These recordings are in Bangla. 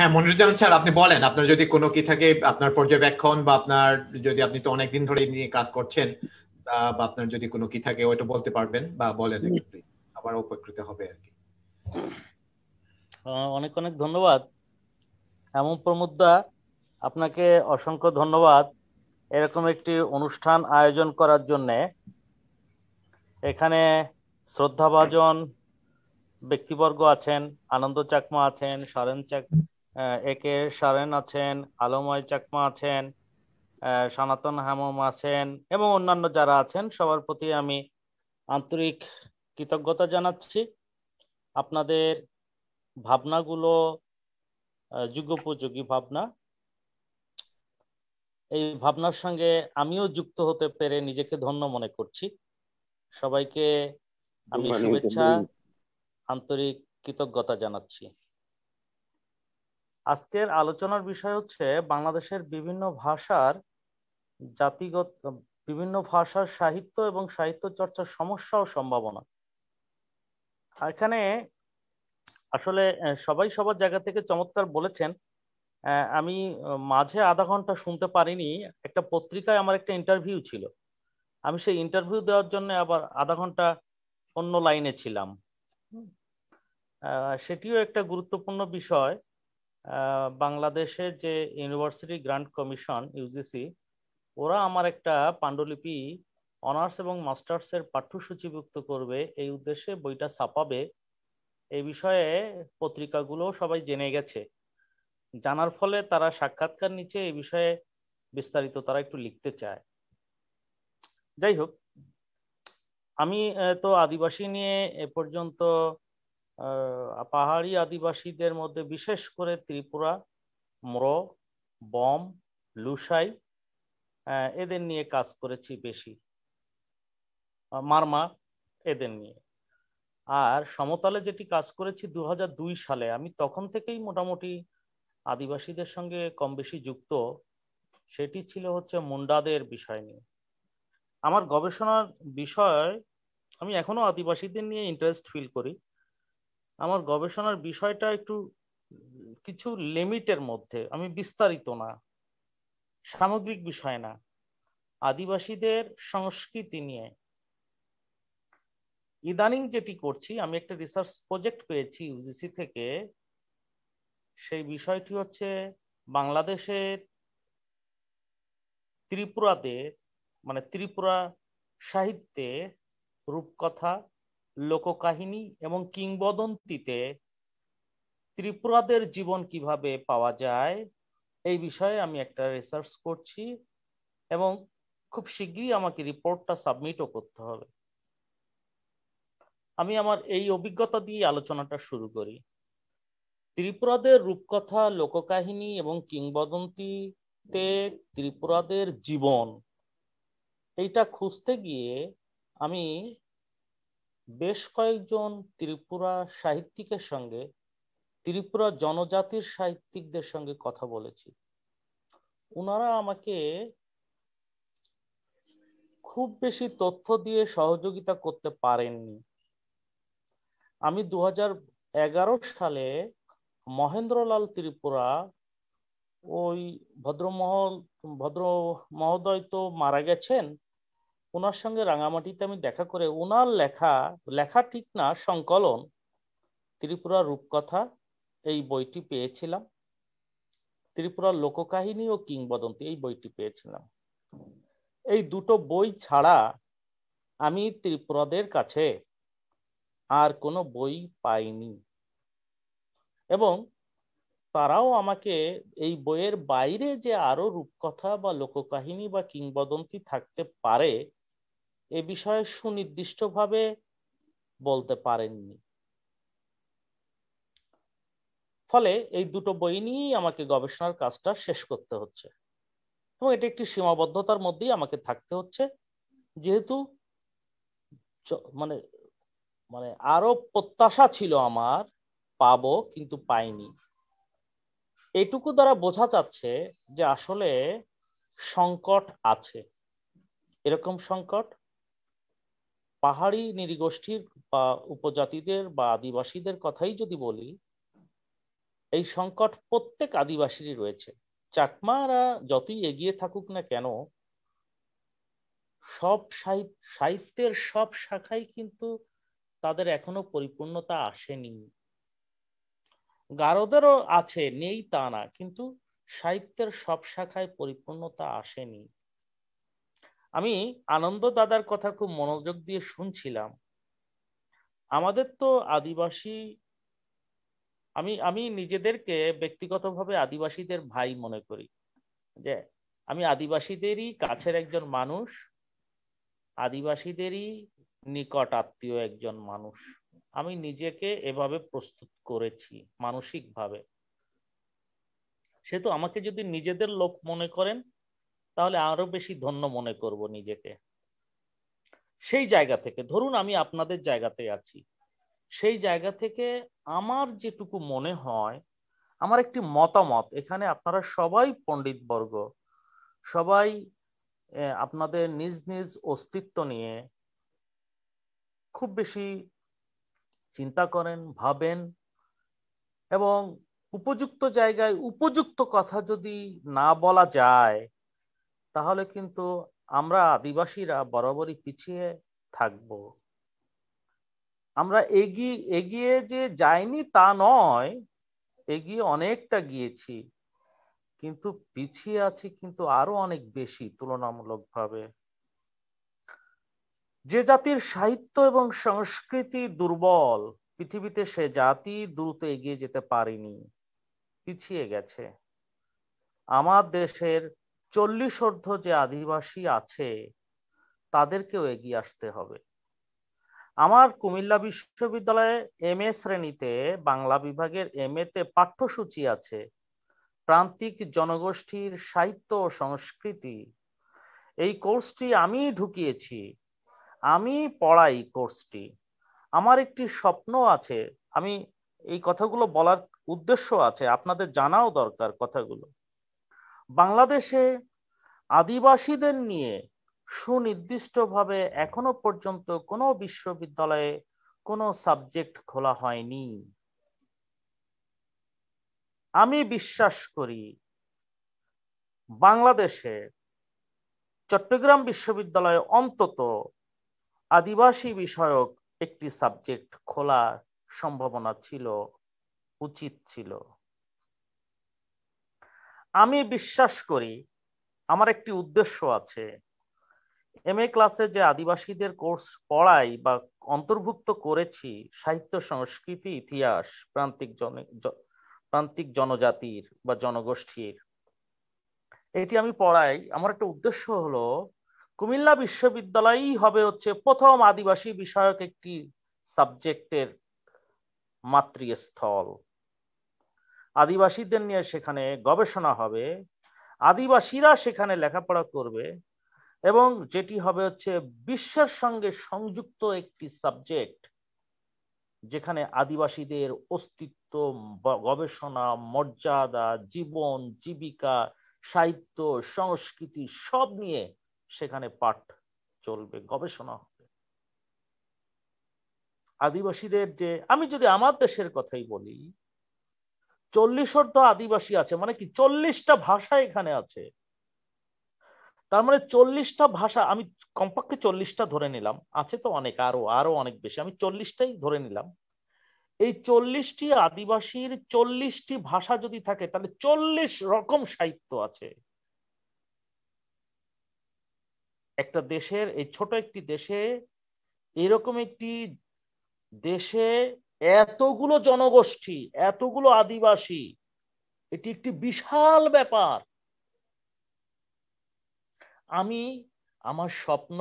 হ্যাঁ মনোরঞ্জন স্যার আপনি বলেন আপনার যদি কোনো কি থাকে আপনার পর্যবেক্ষণ বা আপনার যদি আপনি তো অনেকদিন ধরে নিয়ে কাজ করছেন বা আপনার যদি কোনো কি থাকে ওইটা বলতে পারবেন বা বলেন আবার উপকৃত হবে আর কি অনেক অনেক ধন্যবাদ এমন প্রমুদ্দা আপনাকে অসংখ্য ধন্যবাদ এরকম একটি অনুষ্ঠান আয়োজন করার জন্যে এখানে শ্রদ্ধাভাজন ব্যক্তিবর্গ আছেন আনন্দ চাকমা আছেন সরেন চাকমা এ কে সারেন আছেন আলময় চাকমা আছেন সনাতন হামম আছেন এবং অন্যান্য যারা আছেন সবার প্রতি আমি আন্তরিক কৃতজ্ঞতা জানাচ্ছি আপনাদের ভাবনাগুলো যুগোপযোগী ভাবনা এই ভাবনার সঙ্গে আমিও যুক্ত হতে পেরে নিজেকে ধন্য মনে করছি সবাইকে আমি শুভেচ্ছা আন্তরিক কৃতজ্ঞতা জানাচ্ছি আজকের আলোচনার বিষয় হচ্ছে বাংলাদেশের বিভিন্ন ভাষার জাতিগত বিভিন্ন ভাষার সাহিত্য এবং সাহিত্য চর্চার সমস্যা ও সম্ভাবনা এখানে আসলে সবাই সবার জায়গা থেকে চমৎকার বলেছেন আমি মাঝে আধা ঘন্টা শুনতে পারিনি একটা পত্রিকায় আমার একটা ইন্টারভিউ ছিল আমি সেই ইন্টারভিউ দেওয়ার জন্য আবার আধা ঘন্টা অন্য লাইনে ছিলাম সেটিও একটা গুরুত্বপূর্ণ বিষয় বাংলাদেশে যে ইউনিভার্সিটি গ্রান্ট কমিশন ইউজিসি ওরা আমার একটা পাণ্ডুলিপি অনার্স এবং মাস্টার্সের পাঠ্যসূচিভুক্ত করবে এই উদ্দেশ্যে বইটা ছাপাবে এই বিষয়ে পত্রিকাগুলো সবাই জেনে গেছে জানার ফলে তারা সাক্ষাৎকার নিচে এই বিষয়ে বিস্তারিত তারা একটু লিখতে চায় যাই হোক আমি তো আদিবাসী নিয়ে এ পর্যন্ত পাহাড়ি আদিবাসীদের মধ্যে বিশেষ করে ত্রিপুরা ম্র বম লুসাই এদের নিয়ে কাজ করেছি বেশি মারমা এদের নিয়ে আর সমতলে যেটি কাজ করেছি দু সালে আমি তখন থেকেই মোটামুটি আদিবাসীদের সঙ্গে কম বেশি যুক্ত সেটি ছিল হচ্ছে মুন্ডাদের বিষয় নিয়ে আমার গবেষণার বিষয় আমি এখনো আদিবাসীদের নিয়ে ইন্টারেস্ট ফিল করি আমার গবেষণার বিষয়টা একটু কিছু লিমিটের মধ্যে আমি বিস্তারিত না সামগ্রিক বিষয় না আদিবাসীদের সংস্কৃতি নিয়ে ইদানিং যেটি করছি আমি একটা রিসার্চ প্রজেক্ট পেয়েছি ইউজিসি থেকে সেই বিষয়টি হচ্ছে বাংলাদেশের ত্রিপুরাতে মানে ত্রিপুরা সাহিত্যে রূপকথা লোককাহিনী এবং কিংবদন্তিতে ত্রিপুরাদের জীবন কিভাবে পাওয়া যায় এই বিষয়ে আমি একটা রিসার্চ করছি এবং খুব শীঘ্রই আমাকে রিপোর্টটা সাবমিটও করতে হবে আমি আমার এই অভিজ্ঞতা দিয়ে আলোচনাটা শুরু করি ত্রিপুরাদের রূপকথা লোককাহিনী এবং কিংবদন্তিতে ত্রিপুরাদের জীবন এইটা খুঁজতে গিয়ে আমি বেশ কয়েকজন ত্রিপুরা সাহিত্যিকের সঙ্গে ত্রিপুরা জনজাতির সাহিত্যিকদের সঙ্গে কথা বলেছি ওনারা আমাকে খুব বেশি তথ্য দিয়ে সহযোগিতা করতে পারেননি আমি দু এগারো সালে মহেন্দ্রলাল ত্রিপুরা ওই ভদ্রমহল ভদ্র মহোদয় তো মারা গেছেন ওনার সঙ্গে রাঙামাটিতে আমি দেখা করে ওনার লেখা লেখা ঠিক না সংকলন ত্রিপুরা রূপকথা এই বইটি পেয়েছিলাম ত্রিপুরার লোককাহিনী ও কিংবদন্তি এই বইটি পেয়েছিলাম এই দুটো বই ছাড়া আমি ত্রিপুরাদের কাছে আর কোনো বই পাইনি এবং তারাও আমাকে এই বইয়ের বাইরে যে আরো রূপকথা বা লোককাহিনী বা কিংবদন্তি থাকতে পারে এ বিষয়ে সুনির্দিষ্টভাবে বলতে পারেননি ফলে এই দুটো বই নিয়েই আমাকে গবেষণার কাজটা শেষ করতে হচ্ছে এবং এটি একটি সীমাবদ্ধতার মধ্যেই আমাকে থাকতে হচ্ছে যেহেতু মানে মানে আরো প্রত্যাশা ছিল আমার পাবো কিন্তু পাইনি এটুকু দ্বারা বোঝা যাচ্ছে যে আসলে সংকট আছে এরকম সংকট পাহাড়ি নৃগোষ্ঠীর বা উপজাতিদের বা আদিবাসীদের কথাই যদি বলি এই সংকট প্রত্যেক আদিবাসীরই রয়েছে চাকমারা যতই এগিয়ে থাকুক না কেন সব সাহিত্যের সব শাখাই কিন্তু তাদের এখনো পরিপূর্ণতা আসেনি গারদেরও আছে নেই তা না কিন্তু সাহিত্যের সব শাখায় পরিপূর্ণতা আসেনি আমি আনন্দ দাদার কথা খুব মনোযোগ দিয়ে শুনছিলাম আমাদের তো আদিবাসী আমি আমি নিজেদেরকে ব্যক্তিগতভাবে আদিবাসীদের ভাই মনে করি যে আমি আদিবাসীদেরই কাছের একজন মানুষ আদিবাসীদেরই নিকট আত্মীয় একজন মানুষ আমি নিজেকে এভাবে প্রস্তুত করেছি মানসিকভাবে সেহেতু আমাকে যদি নিজেদের লোক মনে করেন তাহলে আরো বেশি ধন্য মনে করব নিজেকে সেই জায়গা থেকে ধরুন আমি আপনাদের জায়গাতে আছি সেই জায়গা থেকে আমার যেটুকু মনে হয় আমার একটি মতামত এখানে আপনারা সবাই বর্গ সবাই আপনাদের নিজ নিজ অস্তিত্ব নিয়ে খুব বেশি চিন্তা করেন ভাবেন এবং উপযুক্ত জায়গায় উপযুক্ত কথা যদি না বলা যায় তাহলে কিন্তু আমরা আদিবাসীরা বরাবরই পিছিয়ে থাকব আমরা এগিয়ে এগিয়ে যে যাইনি তা নয় এগিয়ে অনেকটা গিয়েছি কিন্তু পিছিয়ে আছি কিন্তু আরো অনেক বেশি তুলনামূলকভাবে যে জাতির সাহিত্য এবং সংস্কৃতি দুর্বল পৃথিবীতে সে জাতি দ্রুত এগিয়ে যেতে পারেনি পিছিয়ে গেছে আমার দেশের চল্লিশ অর্ধ যে আদিবাসী আছে তাদেরকেও এগিয়ে আসতে হবে আমার কুমিল্লা বিশ্ববিদ্যালয়ে এম এ শ্রেণীতে বাংলা বিভাগের এম তে পাঠ্যসূচি আছে প্রান্তিক জনগোষ্ঠীর সাহিত্য ও সংস্কৃতি এই কোর্সটি আমি ঢুকিয়েছি আমি পড়াই কোর্সটি আমার একটি স্বপ্ন আছে আমি এই কথাগুলো বলার উদ্দেশ্য আছে আপনাদের জানাও দরকার কথাগুলো বাংলাদেশে আদিবাসীদের নিয়ে সুনির্দিষ্টভাবে এখনো পর্যন্ত কোনো বিশ্ববিদ্যালয়ে কোনো সাবজেক্ট খোলা হয়নি আমি বিশ্বাস করি বাংলাদেশে চট্টগ্রাম বিশ্ববিদ্যালয়ে অন্তত আদিবাসী বিষয়ক একটি সাবজেক্ট খোলার সম্ভাবনা ছিল উচিত ছিল আমি বিশ্বাস করি আমার একটি উদ্দেশ্য আছে এম এ ক্লাসে যে আদিবাসীদের কোর্স পড়াই বা অন্তর্ভুক্ত করেছি সাহিত্য সংস্কৃতি ইতিহাস প্রান্তিক জন প্রান্তিক জনজাতির বা জনগোষ্ঠীর এটি আমি পড়াই আমার একটা উদ্দেশ্য হলো কুমিল্লা বিশ্ববিদ্যালয়ই হবে হচ্ছে প্রথম আদিবাসী বিষয়ক একটি সাবজেক্টের মাতৃস্থল আদিবাসীদের নিয়ে সেখানে গবেষণা হবে আদিবাসীরা সেখানে লেখাপড়া করবে এবং যেটি হবে হচ্ছে বিশ্বের সঙ্গে সংযুক্ত একটি সাবজেক্ট যেখানে আদিবাসীদের অস্তিত্ব গবেষণা মর্যাদা জীবন জীবিকা সাহিত্য সংস্কৃতি সব নিয়ে সেখানে পাঠ চলবে গবেষণা হবে আদিবাসীদের যে আমি যদি আমার দেশের কথাই বলি চল্লিশ অর্ধ আদিবাসী আছে মানে কি চল্লিশটা ভাষা এখানে আছে তার মানে চল্লিশটা ভাষা আমি কমপক্ষে চল্লিশটা ধরে নিলাম আছে তো অনেক আরো আরো অনেক বেশি আমি চল্লিশটাই ধরে নিলাম এই চল্লিশটি আদিবাসীর চল্লিশটি ভাষা যদি থাকে তাহলে চল্লিশ রকম সাহিত্য আছে একটা দেশের এই ছোট একটি দেশে এরকম একটি দেশে এতগুলো জনগোষ্ঠী এতগুলো আদিবাসী এটি একটি বিশাল ব্যাপার আমি আমার স্বপ্ন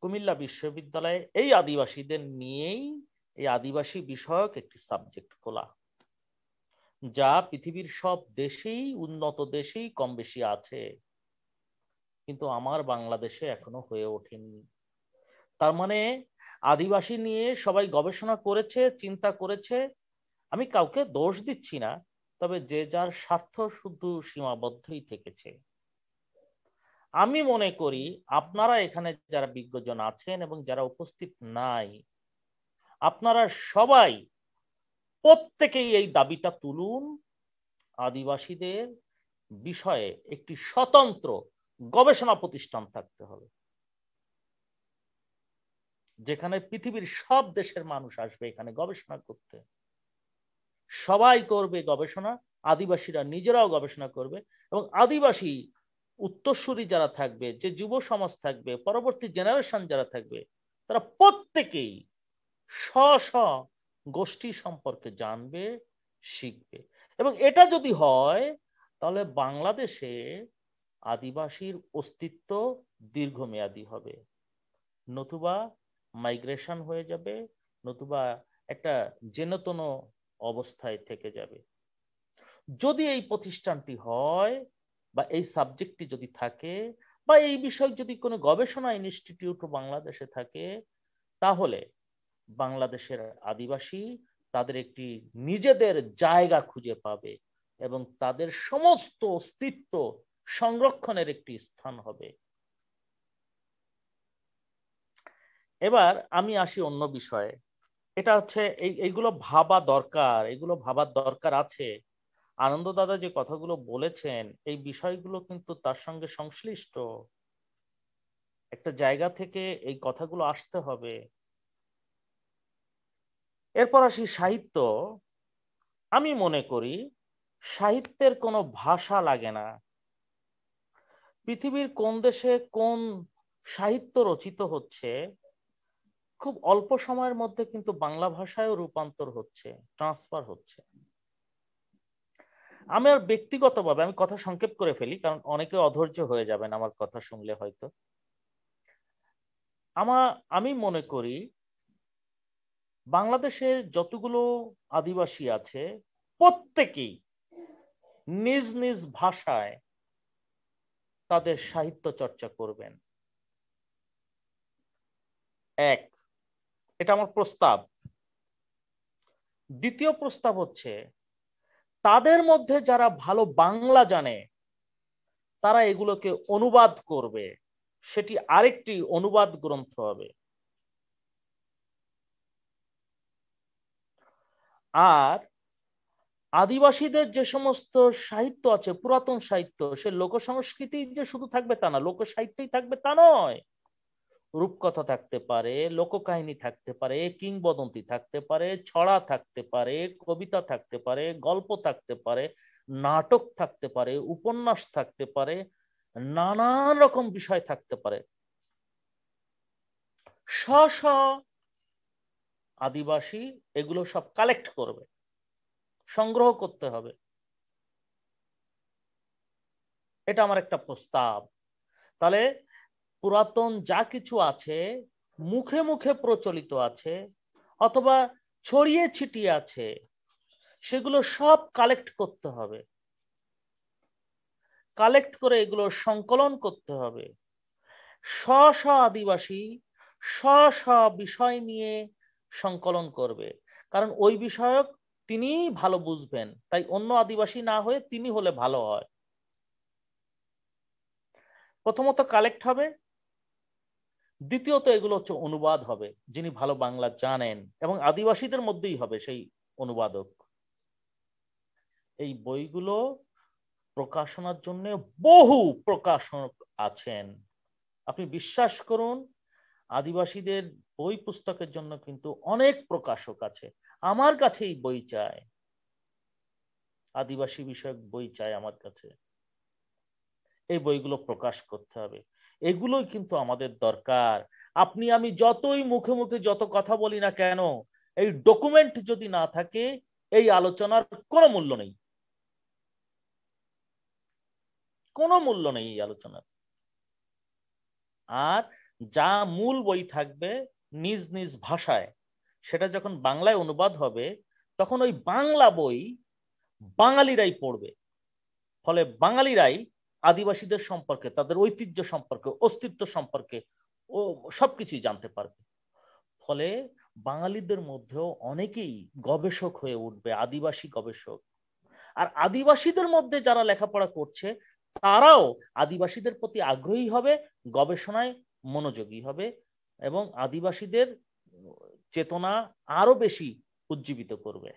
কুমিল্লা বিশ্ববিদ্যালয়ে এই আদিবাসীদের নিয়েই এই আদিবাসী বিষয়ক একটি সাবজেক্ট খোলা যা পৃথিবীর সব দেশেই উন্নত দেশেই কম বেশি আছে কিন্তু আমার বাংলাদেশে এখনো হয়ে ওঠেনি তার মানে আদিবাসী নিয়ে সবাই গবেষণা করেছে চিন্তা করেছে আমি কাউকে দোষ দিচ্ছি না তবে যে যার স্বার্থ শুধু সীমাবদ্ধই থেকেছে আমি মনে করি আপনারা এখানে যারা বিজ্ঞজন আছেন এবং যারা উপস্থিত নাই আপনারা সবাই প্রত্যেকেই এই দাবিটা তুলুন আদিবাসীদের বিষয়ে একটি স্বতন্ত্র গবেষণা প্রতিষ্ঠান থাকতে হবে যেখানে পৃথিবীর সব দেশের মানুষ আসবে এখানে গবেষণা করতে সবাই করবে গবেষণা আদিবাসীরা নিজেরাও গবেষণা করবে এবং আদিবাসী উত্তরসূরি যারা থাকবে যে যুব সমাজ থাকবে পরবর্তী জেনারেশন যারা থাকবে তারা প্রত্যেকেই স্ব স্ব গোষ্ঠী সম্পর্কে জানবে শিখবে এবং এটা যদি হয় তাহলে বাংলাদেশে আদিবাসীর অস্তিত্ব দীর্ঘমেয়াদী হবে নতুবা মাইগ্রেশন হয়ে যাবে নতুবা একটা জেনতন অবস্থায় থেকে যাবে যদি এই প্রতিষ্ঠানটি হয় বা এই সাবজেক্টটি যদি থাকে বা এই বিষয়ে যদি কোনো গবেষণা ইনস্টিটিউট বাংলাদেশে থাকে তাহলে বাংলাদেশের আদিবাসী তাদের একটি নিজেদের জায়গা খুঁজে পাবে এবং তাদের সমস্ত অস্তিত্ব সংরক্ষণের একটি স্থান হবে এবার আমি আসি অন্য বিষয়ে এটা হচ্ছে এই এইগুলো ভাবা দরকার এগুলো ভাবার দরকার আছে আনন্দ দাদা যে কথাগুলো বলেছেন এই বিষয়গুলো কিন্তু তার সঙ্গে সংশ্লিষ্ট একটা জায়গা থেকে এই কথাগুলো আসতে হবে এরপর আসি সাহিত্য আমি মনে করি সাহিত্যের কোনো ভাষা লাগে না পৃথিবীর কোন দেশে কোন সাহিত্য রচিত হচ্ছে খুব অল্প সময়ের মধ্যে কিন্তু বাংলা ভাষায় রূপান্তর হচ্ছে ট্রান্সফার হচ্ছে আমি আর ব্যক্তিগতভাবে আমি কথা সংক্ষেপ করে ফেলি কারণ অনেকে অধৈর্য হয়ে যাবেন আমার কথা শুনলে হয়তো আমা আমি মনে করি বাংলাদেশের যতগুলো আদিবাসী আছে প্রত্যেকেই নিজ নিজ ভাষায় তাদের সাহিত্য চর্চা করবেন এক এটা আমার প্রস্তাব দ্বিতীয় প্রস্তাব হচ্ছে তাদের মধ্যে যারা ভালো বাংলা জানে তারা এগুলোকে অনুবাদ করবে সেটি আরেকটি অনুবাদ গ্রন্থ হবে আর আদিবাসীদের যে সমস্ত সাহিত্য আছে পুরাতন সাহিত্য সে লোক সংস্কৃতি যে শুধু থাকবে তা না লোক সাহিত্যই থাকবে তা নয় রূপকথা থাকতে পারে লোককাহিনী থাকতে পারে কিংবদন্তি থাকতে পারে ছড়া থাকতে পারে কবিতা থাকতে পারে গল্প থাকতে পারে নাটক থাকতে পারে উপন্যাস থাকতে পারে নানান রকম বিষয় থাকতে পারে স্ব স্ব আদিবাসী এগুলো সব কালেক্ট করবে সংগ্রহ করতে হবে এটা আমার একটা প্রস্তাব তাহলে পুরাতন যা কিছু আছে মুখে মুখে প্রচলিত আছে অথবা ছড়িয়ে ছিটিয়ে আছে সেগুলো সব কালেক্ট করতে হবে কালেক্ট করে এগুলো সংকলন করতে হবে স স আদিবাসী স স বিষয় নিয়ে সংকলন করবে কারণ ওই বিষয়ক তিনি ভালো বুঝবেন তাই অন্য আদিবাসী না হয়ে তিনি হলে ভালো হয় প্রথমত কালেক্ট হবে দ্বিতীয়ত এগুলো হচ্ছে অনুবাদ হবে যিনি ভালো বাংলা জানেন এবং আদিবাসীদের মধ্যেই হবে সেই অনুবাদক এই বইগুলো প্রকাশনার জন্য বহু প্রকাশক আছেন আপনি বিশ্বাস করুন আদিবাসীদের বই পুস্তকের জন্য কিন্তু অনেক প্রকাশক আছে আমার কাছে এই বই চায় আদিবাসী বিষয়ক বই চায় আমার কাছে এই বইগুলো প্রকাশ করতে হবে এগুলোই কিন্তু আমাদের দরকার আপনি আমি যতই মুখে মুখে যত কথা বলি না কেন এই ডকুমেন্ট যদি না থাকে এই আলোচনার কোনো মূল্য নেই কোনো মূল্য নেই এই আলোচনার আর যা মূল বই থাকবে নিজ নিজ ভাষায় সেটা যখন বাংলায় অনুবাদ হবে তখন ওই বাংলা বই বাঙালিরাই পড়বে ফলে বাঙালিরাই আদিবাসীদের সম্পর্কে তাদের ঐতিহ্য সম্পর্কে অস্তিত্ব সম্পর্কে ও সবকিছুই জানতে পারবে ফলে বাঙালিদের মধ্যেও অনেকেই গবেষক হয়ে উঠবে আদিবাসী গবেষক আর আদিবাসীদের মধ্যে যারা লেখাপড়া করছে তারাও আদিবাসীদের প্রতি আগ্রহী হবে গবেষণায় মনোযোগী হবে এবং আদিবাসীদের চেতনা আরো বেশি উজ্জীবিত করবে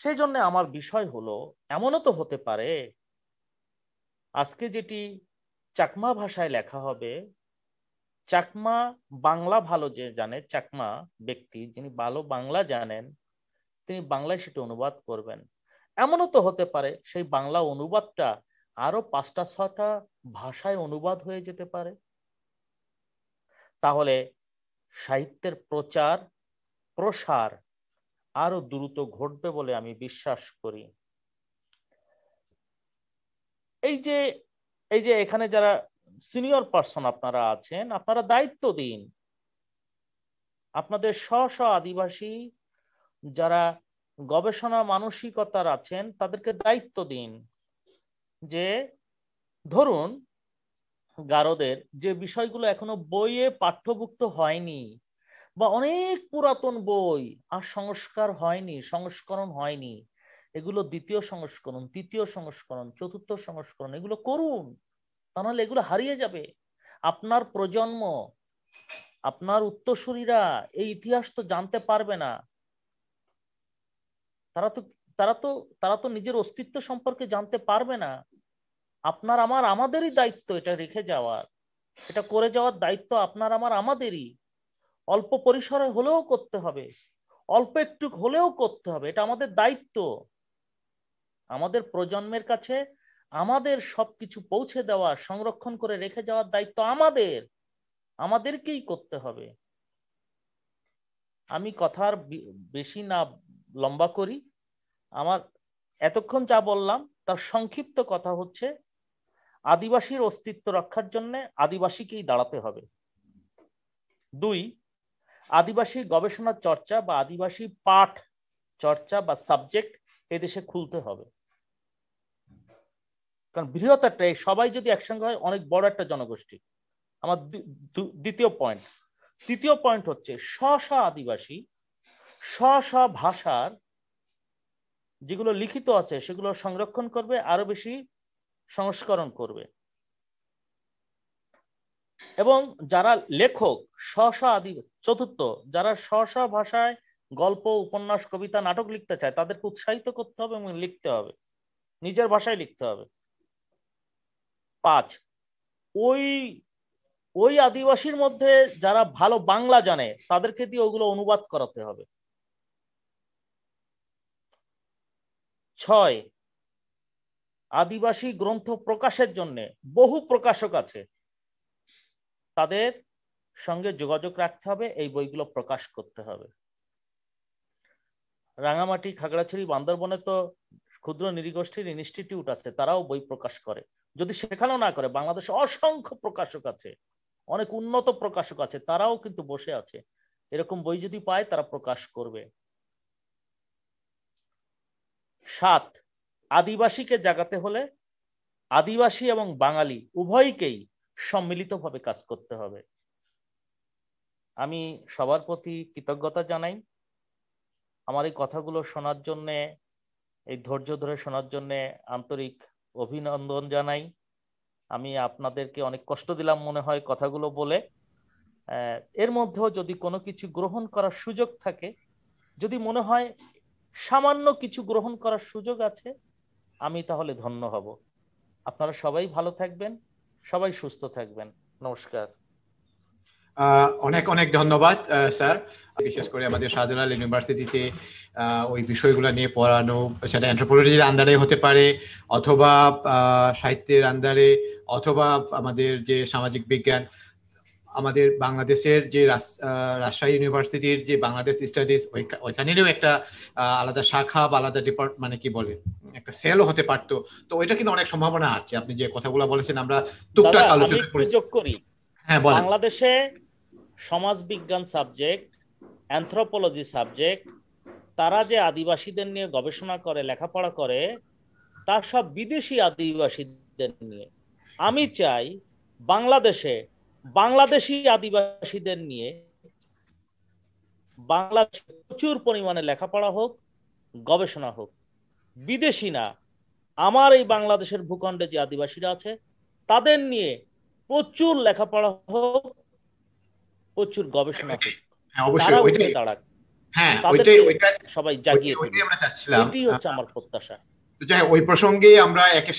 সেই জন্য আমার বিষয় হলো এমনও তো হতে পারে আজকে যেটি চাকমা ভাষায় লেখা হবে চাকমা বাংলা ভালো যে জানে চাকমা ব্যক্তি যিনি ভালো বাংলা জানেন তিনি বাংলায় সেটি অনুবাদ করবেন এমনও তো হতে পারে সেই বাংলা অনুবাদটা আরো পাঁচটা ছটা ভাষায় অনুবাদ হয়ে যেতে পারে তাহলে সাহিত্যের প্রচার প্রসার আরো দ্রুত ঘটবে বলে আমি বিশ্বাস করি এই যে এই যে এখানে যারা সিনিয়র পার্সন আপনারা আছেন আপনারা দায়িত্ব দিন আপনাদের স্ব স্ব আদিবাসী যারা গবেষণা মানসিকতার আছেন তাদেরকে দায়িত্ব দিন যে ধরুন গারদের যে বিষয়গুলো এখনো বইয়ে পাঠ্যভুক্ত হয়নি বা অনেক পুরাতন বই আর সংস্কার হয়নি সংস্করণ হয়নি এগুলো দ্বিতীয় সংস্করণ তৃতীয় সংস্করণ চতুর্থ সংস্করণ এগুলো করুন তা নাহলে এগুলো হারিয়ে যাবে আপনার প্রজন্ম আপনার উত্তরসূরীরা এই ইতিহাস তো জানতে পারবে না তারা তো তারা তো তারা তো নিজের অস্তিত্ব সম্পর্কে জানতে পারবে না আপনার আমার আমাদেরই দায়িত্ব এটা রেখে যাওয়ার এটা করে যাওয়ার দায়িত্ব আপনার আমার আমাদেরই অল্প পরিসরে হলেও করতে হবে অল্প একটু হলেও করতে হবে এটা আমাদের দায়িত্ব আমাদের প্রজন্মের কাছে আমাদের সবকিছু পৌঁছে দেওয়া সংরক্ষণ করে রেখে যাওয়ার দায়িত্ব আমাদের আমাদেরকেই করতে হবে আমি কথার বেশি না লম্বা করি আমার এতক্ষণ যা বললাম তার সংক্ষিপ্ত কথা হচ্ছে আদিবাসীর অস্তিত্ব রক্ষার জন্য আদিবাসীকেই দাঁড়াতে হবে দুই আদিবাসী গবেষণা চর্চা বা আদিবাসী পাঠ চর্চা বা সাবজেক্ট এদেশে খুলতে হবে কারণ বৃহত্তরটা সবাই যদি একসঙ্গে হয় অনেক বড় একটা জনগোষ্ঠী আমার দ্বিতীয় পয়েন্ট তৃতীয় পয়েন্ট হচ্ছে স্ব স্ব আদিবাসী স্ব স্ব ভাষার যেগুলো লিখিত আছে সেগুলো সংরক্ষণ করবে আরো বেশি সংস্করণ করবে এবং যারা লেখক স্ব আদি চতুর্থ যারা স্ব ভাষায় গল্প উপন্যাস কবিতা নাটক লিখতে চায় তাদেরকে উৎসাহিত করতে হবে এবং লিখতে হবে নিজের ভাষায় লিখতে হবে পাঁচ ওই ওই আদিবাসীর মধ্যে যারা ভালো বাংলা জানে তাদেরকে দিয়ে ওগুলো অনুবাদ করাতে হবে ছয় আদিবাসী গ্রন্থ প্রকাশের জন্য বহু প্রকাশক আছে তাদের সঙ্গে যোগাযোগ রাখতে হবে এই বইগুলো প্রকাশ করতে হবে রাঙামাটি খাগড়াছড়ি বান্দরবনে তো ক্ষুদ্র নিরীগোষ্ঠীর ইনস্টিটিউট আছে তারাও বই প্রকাশ করে যদি সেখানেও না করে বাংলাদেশে অসংখ্য প্রকাশক আছে অনেক উন্নত প্রকাশক আছে তারাও কিন্তু বসে আছে এরকম বই যদি পায় তারা প্রকাশ করবে সাত আদিবাসীকে জাগাতে হলে আদিবাসী এবং বাঙালি উভয়কেই সম্মিলিতভাবে কাজ করতে হবে আমি সবার প্রতি কৃতজ্ঞতা জানাই আমার এই কথাগুলো শোনার জন্যে এই ধৈর্য ধরে শোনার জন্যে আন্তরিক অভিনন্দন জানাই আমি আপনাদেরকে অনেক কষ্ট দিলাম মনে হয় কথাগুলো বলে এর মধ্যেও যদি কোনো কিছু গ্রহণ করার সুযোগ থাকে যদি মনে হয় সামান্য কিছু গ্রহণ করার সুযোগ আছে আমি তাহলে ধন্য হব আপনারা সবাই ভালো থাকবেন সবাই সুস্থ থাকবেন নমস্কার অনেক অনেক ধন্যবাদ স্যার বিশেষ করে আমাদের শাহজালাল ইউনিভার্সিটিতে ওই বিষয়গুলো নিয়ে পড়ানো সেটা অ্যান্থ্রোপোলজির আন্ডারে হতে পারে অথবা সাহিত্যের আন্ডারে অথবা আমাদের যে সামাজিক বিজ্ঞান আমাদের বাংলাদেশের যে রাজশাহী ইউনিভার্সিটির যে বাংলাদেশ স্টাডিজ ওইখানেরও একটা আলাদা শাখা বা আলাদা ডিপার্ট মানে কি বলে একটা সেলও হতে পারতো তো ওইটা কিন্তু অনেক সম্ভাবনা আছে আপনি যে কথাগুলো বলেছেন আমরা টুকটাক আলোচনা করি হ্যাঁ বাংলাদেশে সমাজ বিজ্ঞান সাবজেক্ট অ্যানথ্রোপোলজি সাবজেক্ট তারা যে আদিবাসীদের নিয়ে গবেষণা করে লেখাপড়া করে তা সব বিদেশি আদিবাসীদের নিয়ে আমি চাই বাংলাদেশে বাংলাদেশি আদিবাসীদের নিয়ে বাংলাদেশে প্রচুর পরিমাণে লেখাপড়া হোক গবেষণা হোক বিদেশি না আমার এই বাংলাদেশের ভূখণ্ডে যে আদিবাসীরা আছে তাদের নিয়ে প্রচুর লেখাপড়া হোক প্রচুর গবেষণা হোক হ্যাঁ, হ্যাঁ, ওই প্রসঙ্গে আমরা একে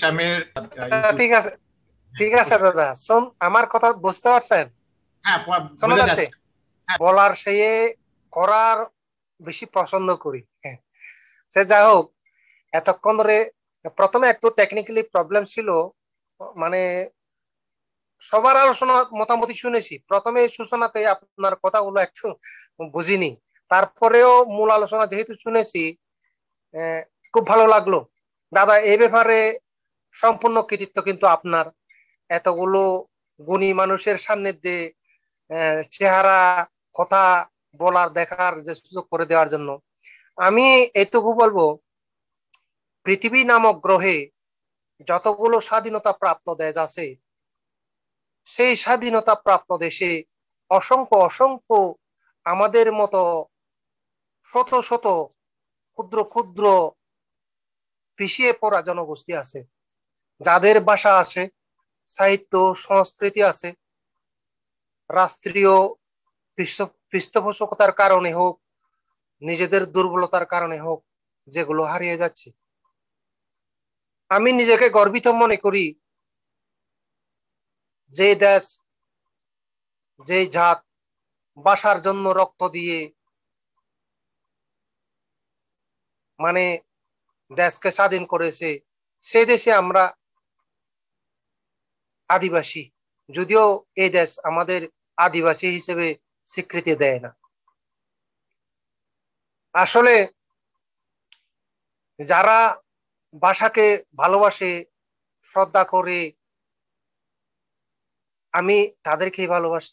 ঠিক আছে দাদা আমার কথা বুঝতে পারছেন হ্যাঁ, হ্যাঁ বলার সে করার বেশি পছন্দ করি সে যা হোক এতক্ষণ ধরে প্রথমে একটু টেকনিক্যালি প্রবলেম ছিল মানে সবার আলোচনা মোটামুটি শুনেছি প্রথমে সূচনাতে আপনার কথাগুলো একটু বুঝিনি তারপরেও মূল আলোচনা যেহেতু শুনেছি খুব ভালো লাগলো দাদা এই ব্যাপারে সম্পূর্ণ কৃতিত্ব কিন্তু আপনার এতগুলো গুণী মানুষের সান্নিধ্যে চেহারা কথা বলার দেখার যে সুযোগ করে দেওয়ার জন্য আমি এইটুকু বলবো পৃথিবী নামক গ্রহে যতগুলো স্বাধীনতা প্রাপ্ত দেশ আছে সেই স্বাধীনতা প্রাপ্ত দেশে অসংখ্য অসংখ্য আমাদের মতো শত শত ক্ষুদ্র ক্ষুদ্র পিছিয়ে পড়া জনগোষ্ঠী আছে যাদের ভাষা আছে সাহিত্য সংস্কৃতি আছে রাষ্ট্রীয় পৃষ্ঠপোষকতার কারণে হোক নিজেদের দুর্বলতার কারণে হোক যেগুলো হারিয়ে যাচ্ছে আমি নিজেকে গর্বিত মনে করি যে দেশ যে জাত বাসার জন্য রক্ত দিয়ে মানে দেশকে স্বাধীন করেছে সে দেশে আমরা আদিবাসী যদিও এই দেশ আমাদের আদিবাসী হিসেবে স্বীকৃতি দেয় না আসলে যারা বাসাকে ভালোবাসে শ্রদ্ধা করে আমি তাদেরকেই ভালোবাসি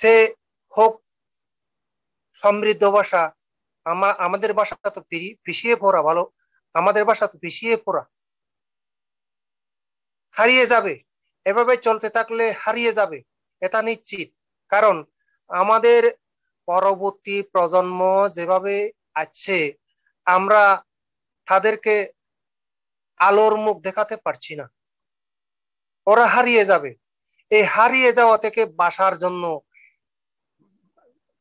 সে হোক সমৃদ্ধ বাসা আমা আমাদের বাসা তো পিছিয়ে পড়া ভালো আমাদের বাসা তো পিছিয়ে পড়া হারিয়ে যাবে এভাবে চলতে থাকলে হারিয়ে যাবে এটা নিশ্চিত কারণ আমাদের পরবর্তী প্রজন্ম যেভাবে আছে আমরা তাদেরকে আলোর মুখ দেখাতে পারছি না ওরা হারিয়ে যাবে এই হারিয়ে যাওয়া থেকে বাসার জন্য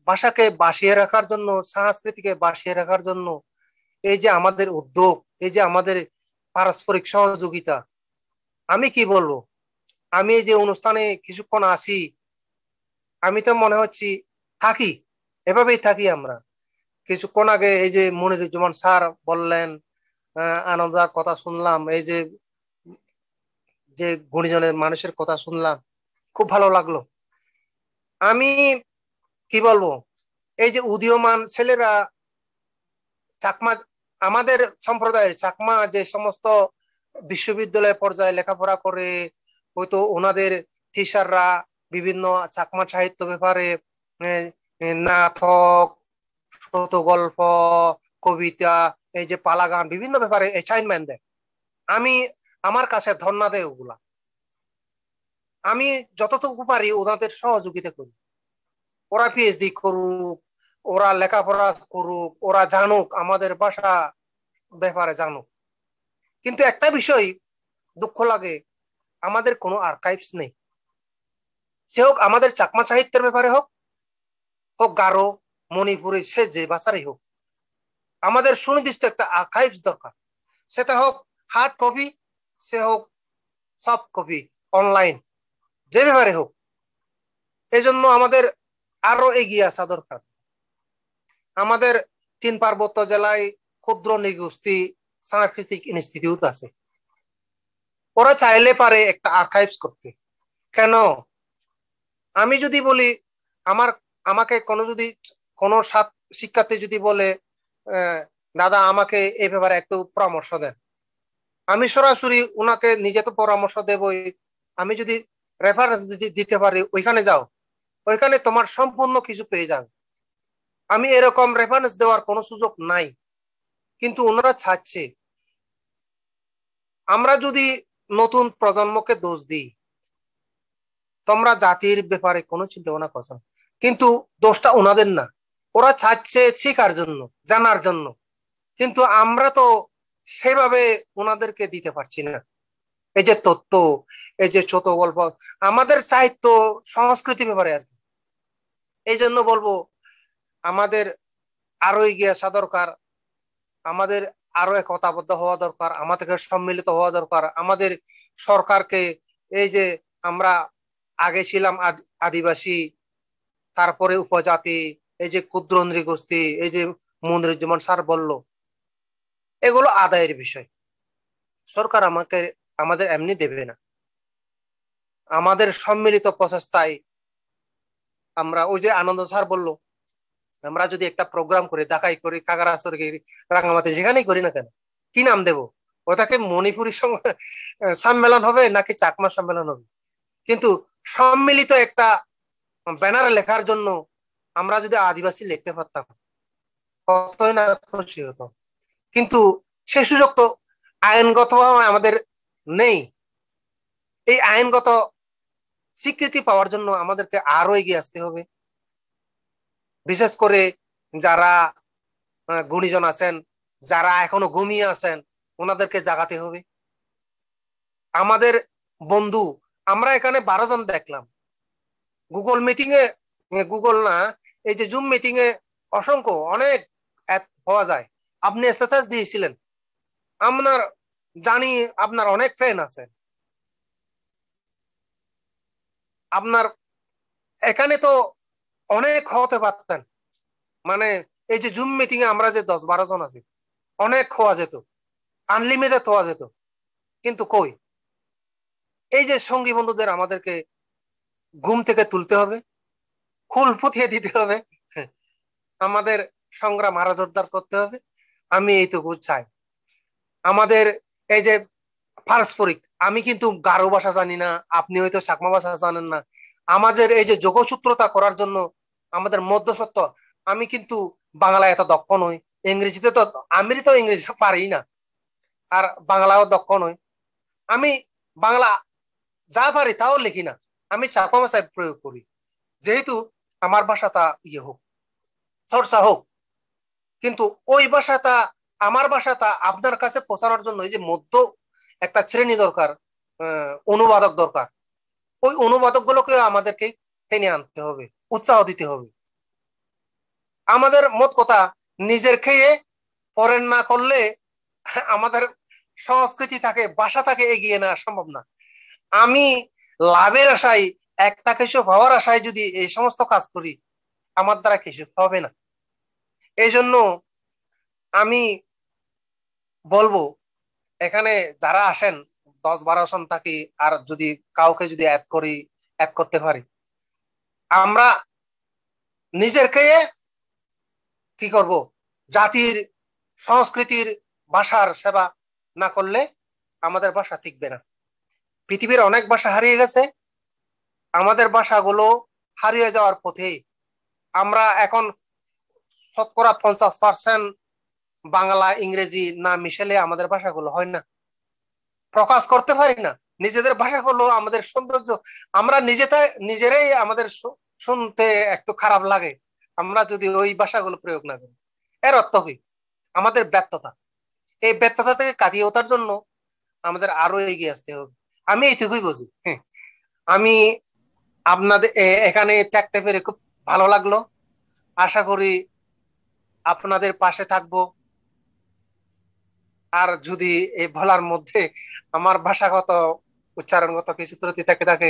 বাসাকে বাসিয়ে রাখার জন্য সংস্কৃতিকে বাসিয়ে রাখার জন্য এই যে আমাদের উদ্যোগ এই যে আমাদের পারস্পরিক সহযোগিতা আমি কি বলবো আমি এই যে অনুষ্ঠানে কিছুক্ষণ আসি আমি তো মনে হচ্ছি থাকি এভাবেই থাকি আমরা কিছুক্ষণ আগে এই যে মনিরুজ্জামান স্যার বললেন আনন্দার কথা শুনলাম এই যে যে গুণীজনের মানুষের কথা শুনলাম খুব ভালো লাগলো আমি কি বলবো এই যে উদীয়মান ছেলেরা চাকমা আমাদের সম্প্রদায়ের চাকমা যে সমস্ত বিশ্ববিদ্যালয় পর্যায়ে লেখাপড়া করে হয়তো ওনাদের টিচাররা বিভিন্ন চাকমা সাহিত্য ব্যাপারে নাটক ছোট গল্প কবিতা এই যে পালা গান বিভিন্ন ব্যাপারে অ্যাসাইনমেন্ট দেয় আমি আমার কাছে ধর্ণা দেয় ওগুলা আমি যতটুকু পারি ওনাদের সহযোগিতা করি ওরা পিএইচডি করুক ওরা লেখাপড়া করুক ওরা জানুক আমাদের ভাষা ব্যাপারে জানুক কিন্তু একটা বিষয় দুঃখ লাগে আমাদের কোনো আর্কাইভস নেই সে হোক আমাদের চাকমা সাহিত্যের ব্যাপারে হোক হোক গারো মণিপুরি সে যে ভাষারই হোক আমাদের সুনির্দিষ্ট একটা আর্কাইভস দরকার সেটা হোক হার্ড কপি সে হোক সফট কপি অনলাইন যে ব্যাপারে হোক জন্য আমাদের আরো এগিয়ে আসা দরকার আমাদের তিন পার্বত্য জেলায় ক্ষুদ্র নিগোষ্ঠী সাংস্কৃতিক ইনস্টিটিউট আছে ওরা চাইলে পারে একটা আর্কাইভস করতে কেন আমি যদি বলি আমার আমাকে কোনো যদি কোনো শিক্ষার্থী যদি বলে দাদা আমাকে এই ব্যাপারে একটু পরামর্শ দেন আমি সরাসরি ওনাকে নিজে তো পরামর্শ দেবই আমি যদি রেফারেন্স দিতে পারি ওইখানে যাও ওইখানে তোমার সম্পূর্ণ কিছু পেয়ে যান আমি এরকম রেফারেন্স দেওয়ার কোনো সুযোগ নাই কিন্তু ওনারা ছাড়ছে আমরা যদি নতুন প্রজন্মকে দোষ দিই তোমরা জাতির ব্যাপারে কোনো চিন্তা ভাবনা করছো কিন্তু দোষটা ওনাদের না ওরা চাচ্ছে শেখার জন্য জানার জন্য কিন্তু আমরা তো সেভাবে ওনাদেরকে দিতে পারছি না এই যে তত্ত্ব এই যে ছোট গল্প আমাদের সাহিত্য সংস্কৃতি ব্যাপারে আর কি এই জন্য বলবো আমাদের আরো এগিয়ে আসা দরকার আমাদের আরো একতাবদ্ধ হওয়া দরকার আমাদেরকে সম্মিলিত হওয়া দরকার আমাদের সরকারকে এই যে আমরা আগে ছিলাম আদিবাসী তারপরে উপজাতি এই যে ক্ষুদ্র নৃগোষ্ঠী এই যে মন্দিরুজ্জামান সার বলল এগুলো আদায়ের বিষয় সরকার আমাকে আমাদের এমনি দেবে না আমাদের সম্মিলিত প্রচেষ্টায় আমরা ওই যে আনন্দ স্যার বললো আমরা যদি একটা প্রোগ্রাম করি দেখাই করি কাকারা করি রাঙামাতে যেখানেই করি না কেন কি নাম দেব ওটাকে মণিপুরি সম্মেলন হবে নাকি চাকমা সম্মেলন হবে কিন্তু সম্মিলিত একটা ব্যানার লেখার জন্য আমরা যদি আদিবাসী লিখতে পারতাম কতই না খুশি হতো কিন্তু সে সুযোগ তো আইনগত আমাদের নেই এই আইনগত স্বীকৃতি পাওয়ার জন্য আমাদেরকে আরো এগিয়ে আসতে হবে বিশেষ করে যারা গুণীজন আছেন যারা এখনো ঘুমিয়ে আছেন ওনাদেরকে জাগাতে হবে আমাদের বন্ধু আমরা এখানে বারো জন দেখলাম গুগল মিটিং এ গুগল না এই যে জুম মিটিং এ অসংখ্য অনেক অ্যাপ হওয়া যায় আপনি স্ট্যাটাস দিয়েছিলেন আপনার জানি আপনার অনেক ফ্যান আছে আপনার এখানে তো অনেক হতে পারতেন মানে এই যে জুম মিটিং এ আমরা যে দশ বারো জন আছি অনেক হওয়া যেত আনলিমিটেড হওয়া যেত কিন্তু কই এই যে সঙ্গী বন্ধুদের আমাদেরকে ঘুম থেকে তুলতে হবে খুল পুঁথিয়ে দিতে হবে আমাদের সংগ্রাম আরো জোরদার করতে হবে আমি এইটুকু চাই আমাদের এই যে পারস্পরিক আমি কিন্তু গারো ভাষা জানি না আপনি হয়তো সাকমা ভাষা জানেন না আমাদের এই যে যোগসূত্রতা করার জন্য আমাদের মধ্যসত্ত্ব আমি কিন্তু বাংলায় এত দক্ষ নই ইংরেজিতে তো আমি তো ইংরেজি পারি না আর বাংলাও দক্ষ নই আমি বাংলা যা পারি তাও লিখি না আমি চাকমা সাহেব প্রয়োগ করি যেহেতু আমার ভাষাটা ইয়ে হোক চর্চা হোক কিন্তু ওই ভাষাটা আমার ভাষাটা আপনার কাছে পৌঁছানোর জন্য এই যে মধ্য একটা শ্রেণী দরকার অনুবাদক দরকার ওই অনুবাদক গুলোকেও আমাদেরকে টেনে আনতে হবে উৎসাহ দিতে হবে আমাদের মত কথা নিজের খেয়ে পরেন না করলে আমাদের সংস্কৃতি থাকে ভাষা থাকে এগিয়ে নেওয়া সম্ভব না আমি লাভের আশায় একটা কিছু হওয়ার আশায় যদি এই সমস্ত কাজ করি আমার দ্বারা কিছু হবে না এই জন্য আমি বলবো এখানে যারা আসেন দশ বারো জন থাকি আর যদি কাউকে যদি অ্যাড করি অ্যাড করতে পারি আমরা নিজেরকে কি করব জাতির সংস্কৃতির ভাষার সেবা না করলে আমাদের ভাষা টিকবে না পৃথিবীর অনেক ভাষা হারিয়ে গেছে আমাদের ভাষাগুলো হারিয়ে যাওয়ার পথে আমরা এখন শতকরা পঞ্চাশ পার্সেন্ট বাংলা ইংরেজি না মিশেলে আমাদের ভাষাগুলো হয় না প্রকাশ করতে পারি না নিজেদের ভাষাগুলো আমাদের সৌন্দর্য আমরা নিজেতে নিজেরাই আমাদের শুনতে একটু খারাপ লাগে আমরা যদি ওই ভাষাগুলো প্রয়োগ না করি এর অর্থ কি আমাদের ব্যর্থতা এই ব্যর্থতা থেকে কাটিয়ে ওঠার জন্য আমাদের আরো এগিয়ে আসতে হবে আমি এইটুকুই বুঝি হ্যাঁ আমি আপনাদের এখানে থাকতে পেরে খুব ভালো লাগলো আশা করি আপনাদের পাশে থাকব আর যদি এই ভোলার মধ্যে আমার ভাষাগত উচ্চারণগত কিছু ত্রুটি থাকে থাকে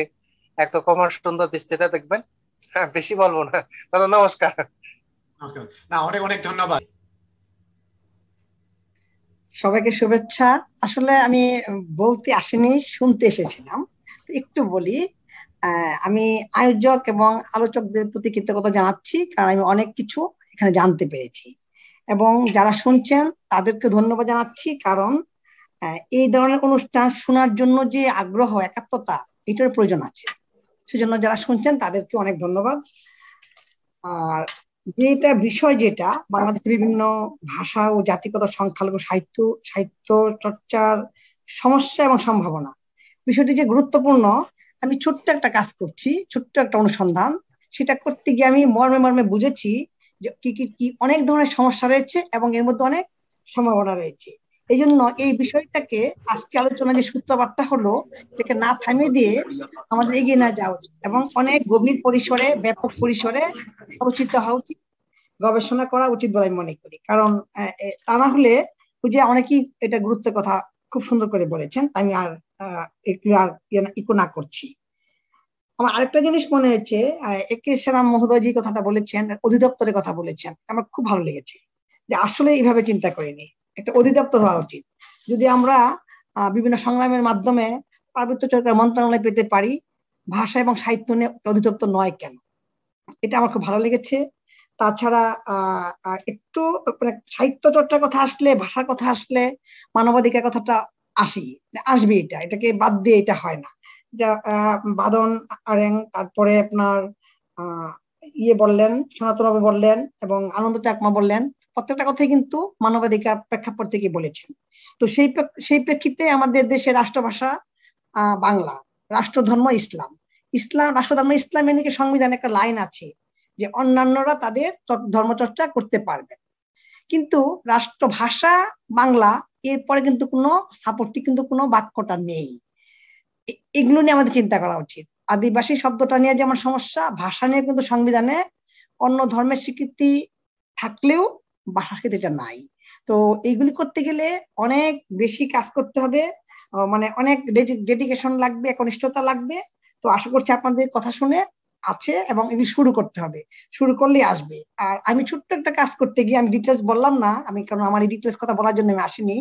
এত কমার সুন্দর দৃষ্টিতে দেখবেন হ্যাঁ বেশি বলবো না দাদা নমস্কার না অনেক অনেক ধন্যবাদ সবাইকে শুভেচ্ছা আসলে আমি বলতে আসিনি শুনতে এসেছিলাম একটু বলি আমি আয়োজক এবং আলোচকদের প্রতি কৃতজ্ঞতা জানাচ্ছি কারণ আমি অনেক কিছু এখানে জানতে পেরেছি এবং যারা শুনছেন তাদেরকে ধন্যবাদ জানাচ্ছি কারণ এই ধরনের অনুষ্ঠান শোনার জন্য যে আগ্রহ একাত্মতা এটার প্রয়োজন আছে সেজন্য যারা শুনছেন তাদেরকে অনেক ধন্যবাদ আর যেটা বিষয় যেটা বাংলাদেশের বিভিন্ন ভাষা ও জাতিগত সংখ্যালঘু সাহিত্য সাহিত্য চর্চার সমস্যা এবং সম্ভাবনা বিষয়টি যে গুরুত্বপূর্ণ আমি ছোট্ট একটা কাজ করছি ছোট্ট একটা অনুসন্ধান সেটা করতে গিয়ে আমি মর্মে মর্মে বুঝেছি যে কি কি কি অনেক ধরনের সমস্যা রয়েছে এবং এর মধ্যে অনেক সম্ভাবনা রয়েছে এই জন্য এই বিষয়টাকে আজকে আলোচনা যে সূত্রপাতটা হলো এটাকে না থামিয়ে দিয়ে আমাদের এগিয়ে না যাওয়া উচিত এবং অনেক গভীর পরিসরে ব্যাপক পরিসরে আলোচিত হওয়া উচিত গবেষণা করা উচিত বলে আমি মনে করি কারণ তা না হলে যে অনেকেই এটা গুরুত্বের কথা খুব সুন্দর করে বলেছেন আমি আর ইয়ে ইকোনা করছি আমার আরেকটা জিনিস মনে হয়েছে একে সেরাম কথাটা বলেছেন অধিদপ্তরের কথা বলেছেন আমার খুব ভালো লেগেছে যে আসলে এইভাবে চিন্তা করিনি একটা অধিদপ্তর হওয়া উচিত যদি আমরা বিভিন্ন সংগ্রামের মাধ্যমে পার্বত্য চরকার মন্ত্রণালয় পেতে পারি ভাষা এবং সাহিত্য নিয়ে অধিদপ্তর নয় কেন এটা আমার খুব ভালো লেগেছে তাছাড়া আহ একটু মানে সাহিত্য চর্চার কথা আসলে ভাষার কথা আসলে মানবাধিকার কথাটা আসি আসবে এটা এটাকে বাদ দিয়ে এটা হয় না বাদন আরেং তারপরে আপনার ইয়ে বললেন সনাতন বাবু বললেন এবং আনন্দ চাকমা বললেন প্রত্যেকটা কথাই কিন্তু মানবাধিকার প্রেক্ষাপট থেকে বলেছেন তো সেই সেই প্রেক্ষিতে আমাদের দেশের রাষ্ট্রভাষা বাংলা রাষ্ট্রধর্ম ইসলাম ইসলাম রাষ্ট্রধর্ম ইসলামে নাকি সংবিধানে একটা লাইন আছে যে অন্যান্যরা তাদের ধর্মচর্চা করতে পারবে কিন্তু রাষ্ট্রভাষা বাংলা এরপরে কিন্তু কোনো সাপোর্টিভ কিন্তু কোনো বাক্যটা নেই এগুলো নিয়ে আমাদের চিন্তা করা উচিত আদিবাসী শব্দটা নিয়ে যেমন সমস্যা ভাষা নিয়ে কিন্তু সংবিধানে অন্য ধর্মের স্বীকৃতি থাকলেও ভাষা স্বীকৃতিটা নাই তো এইগুলি করতে গেলে অনেক বেশি কাজ করতে হবে মানে অনেক ডেডিকেশন লাগবে একনিষ্ঠতা লাগবে তো আশা করছি আপনাদের কথা শুনে আছে এবং এগুলি শুরু করতে হবে শুরু করলে আসবে আর আমি ছোট্ট একটা কাজ করতে গিয়ে আমি ডিটেলস বললাম না আমি কারণ আমার এই ডিটেলস কথা বলার জন্য আমি আসিনি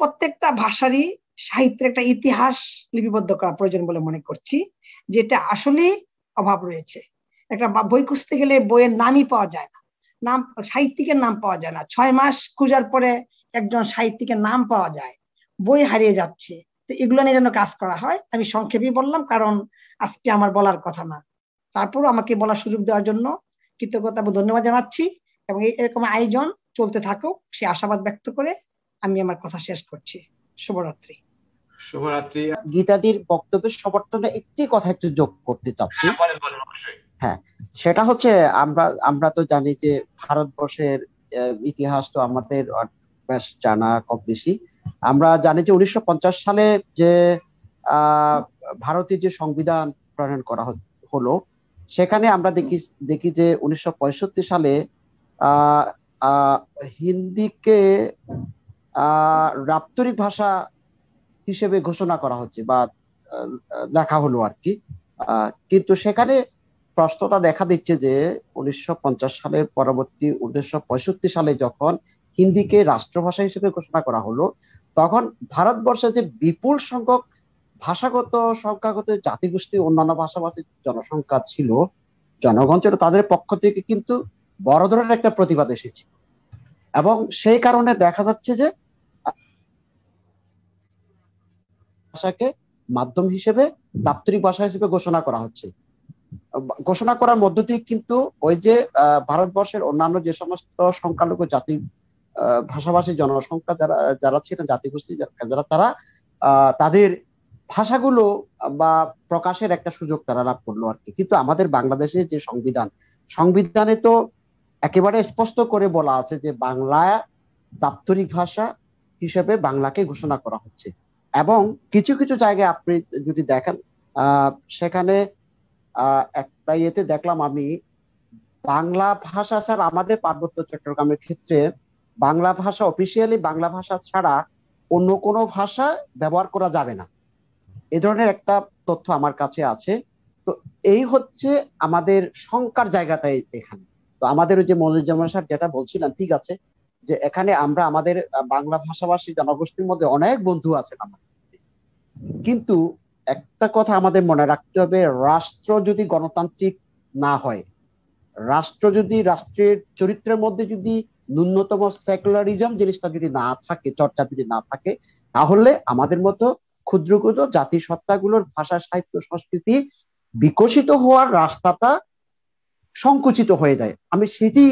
প্রত্যেকটা ভাষারই সাহিত্যের একটা ইতিহাস লিপিবদ্ধ করা প্রয়োজন বলে মনে করছি যেটা আসলে অভাব রয়েছে একটা বই খুঁজতে গেলে বইয়ের নামই পাওয়া যায় না নাম সাহিত্যিকের নাম পাওয়া যায় না ছয় মাস খুঁজার পরে একজন সাহিত্যিকের নাম পাওয়া যায় বই হারিয়ে যাচ্ছে তো এগুলো নিয়ে যেন কাজ করা হয় আমি সংক্ষেপে বললাম কারণ আজকে আমার বলার কথা না তারপর আমাকে বলার সুযোগ দেওয়ার জন্য কৃতজ্ঞতা এবং ধন্যবাদ জানাচ্ছি এবং এরকম আয়োজন চলতে থাকুক সে আশাবাদ ব্যক্ত করে আমি আমার কথা শেষ করছি শুভরাত্রি শুভরাত্রি গীতাদির বক্তব্যের সমর্থনে একটি কথা একটু যোগ করতে চাচ্ছি হ্যাঁ, হ্যাঁ সেটা হচ্ছে আমরা আমরা তো জানি যে ভারতবর্ষের ইতিহাস তো আমাদের বেশ জানা কম বেশি আমরা জানি যে উনিশশো সালে যে ভারতের যে সংবিধান প্রণয়ন করা হলো সেখানে আমরা দেখি দেখি যে উনিশশো সালে হিন্দিকে রাপ্তরিক ভাষা হিসেবে ঘোষণা করা হচ্ছে বা লেখা হলো আর কি কিন্তু সেখানে প্রশ্নটা দেখা দিচ্ছে যে উনিশশো সালের পরবর্তী উনিশশো সালে যখন হিন্দিকে রাষ্ট্রভাষা হিসেবে ঘোষণা করা হলো তখন ভারতবর্ষে যে বিপুল সংখ্যক ভাষাগত সংখ্যাগত জাতিগোষ্ঠী অন্যান্য ভাষাভাষী জনসংখ্যা ছিল জনগণ ছিল তাদের পক্ষ থেকে কিন্তু বড় ধরনের একটা প্রতিবাদ এসেছে এবং সেই কারণে দেখা যাচ্ছে যে ভাষাকে মাধ্যম হিসেবে দাপ্তরিক ভাষা হিসেবে ঘোষণা করা হচ্ছে ঘোষণা করার মধ্য দিয়ে কিন্তু ওই যে ভারতবর্ষের অন্যান্য যে সমস্ত সংখ্যালঘু জাতি ভাষাভাষী জনসংখ্যা যারা যারা ছিলেন জাতিগোষ্ঠী যারা তারা তাদের ভাষাগুলো বা প্রকাশের একটা সুযোগ তারা লাভ করলো আর কি কিন্তু আমাদের বাংলাদেশের যে সংবিধান সংবিধানে তো একেবারে স্পষ্ট করে বলা আছে যে বাংলা দাপ্তরিক ভাষা হিসেবে বাংলাকে ঘোষণা করা হচ্ছে এবং কিছু কিছু জায়গায় আপনি যদি দেখেন সেখানে একটা ইয়েতে দেখলাম আমি বাংলা ভাষা স্যার আমাদের পার্বত্য চট্টগ্রামের ক্ষেত্রে বাংলা ভাষা অফিসিয়ালি বাংলা ভাষা ছাড়া অন্য কোনো ভাষা ব্যবহার করা যাবে না এ ধরনের একটা তথ্য আমার কাছে আছে তো এই হচ্ছে আমাদের শঙ্কার জায়গাটাই এখানে তো আমাদের ওই যে মনিরুজ্জামান সাহেব যেটা বলছিলাম ঠিক আছে যে এখানে আমরা আমাদের বাংলা ভাষাভাষী জনগোষ্ঠীর মধ্যে অনেক বন্ধু আছেন আমার কিন্তু একটা কথা আমাদের মনে রাখতে হবে রাষ্ট্র যদি গণতান্ত্রিক না হয় রাষ্ট্র যদি রাষ্ট্রের চরিত্রের মধ্যে যদি ন্যূনতম সেকুলারিজম জিনিসটা যদি না থাকে চর্চা যদি না থাকে তাহলে আমাদের মতো ক্ষুদ্র ক্ষুদ্র জাতিসত্তাগুলোর ভাষা সাহিত্য সংস্কৃতি বিকশিত হওয়ার রাস্তাটা সংকুচিত হয়ে যায় আমি সেটি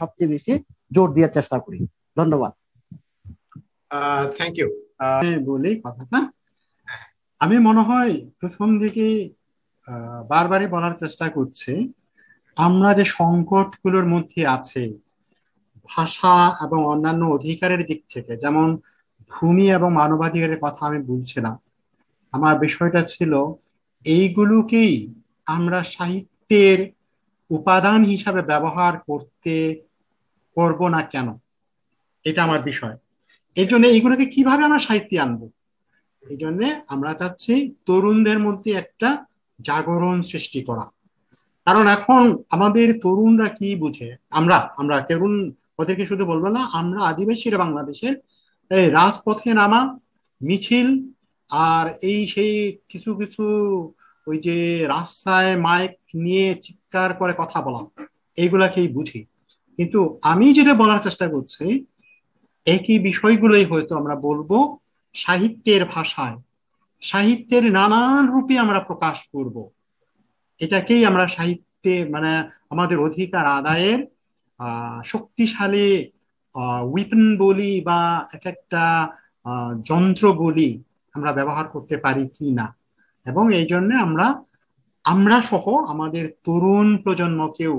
সবচেয়ে বেশি জোর দেওয়ার চেষ্টা করি ধন্যবাদ থ্যাংক ইউ বলি কথাটা আমি মনে হয় প্রথম দিকে বারবারই বলার চেষ্টা করছি আমরা যে গুলোর মধ্যে আছে ভাষা এবং অন্যান্য অধিকারের দিক থেকে যেমন ভূমি এবং মানবাধিকারের কথা আমি বলছিলাম আমার বিষয়টা ছিল এইগুলোকেই আমরা সাহিত্যের উপাদান হিসাবে ব্যবহার করতে করব না কেন এটা আমার বিষয় এই জন্য এইগুলোকে কিভাবে আমরা সাহিত্যে আনবো এই জন্যে আমরা চাচ্ছি তরুণদের মধ্যে একটা জাগরণ সৃষ্টি করা কারণ এখন আমাদের তরুণরা কি বুঝে আমরা আমরা তরুণ ওদেরকে শুধু বলবো না আমরা আদিবাসীরা বাংলাদেশের রাজপথে নামা মিছিল আর এই সেই কিছু কিছু ওই যে রাস্তায় মাইক নিয়ে চিৎকার করে কথা বলা এইগুলাকেই বুঝি কিন্তু আমি যেটা বলার চেষ্টা করছি একই বিষয়গুলোই হয়তো আমরা বলবো সাহিত্যের ভাষায় সাহিত্যের নানান রূপে আমরা প্রকাশ করব এটাকেই আমরা সাহিত্যে মানে আমাদের অধিকার আদায়ের শক্তিশালী উইপন বলি বা এক একটা যন্ত্র বলি আমরা ব্যবহার করতে পারি কি না এবং এই জন্য আমরা আমরা সহ আমাদের তরুণ প্রজন্মকেও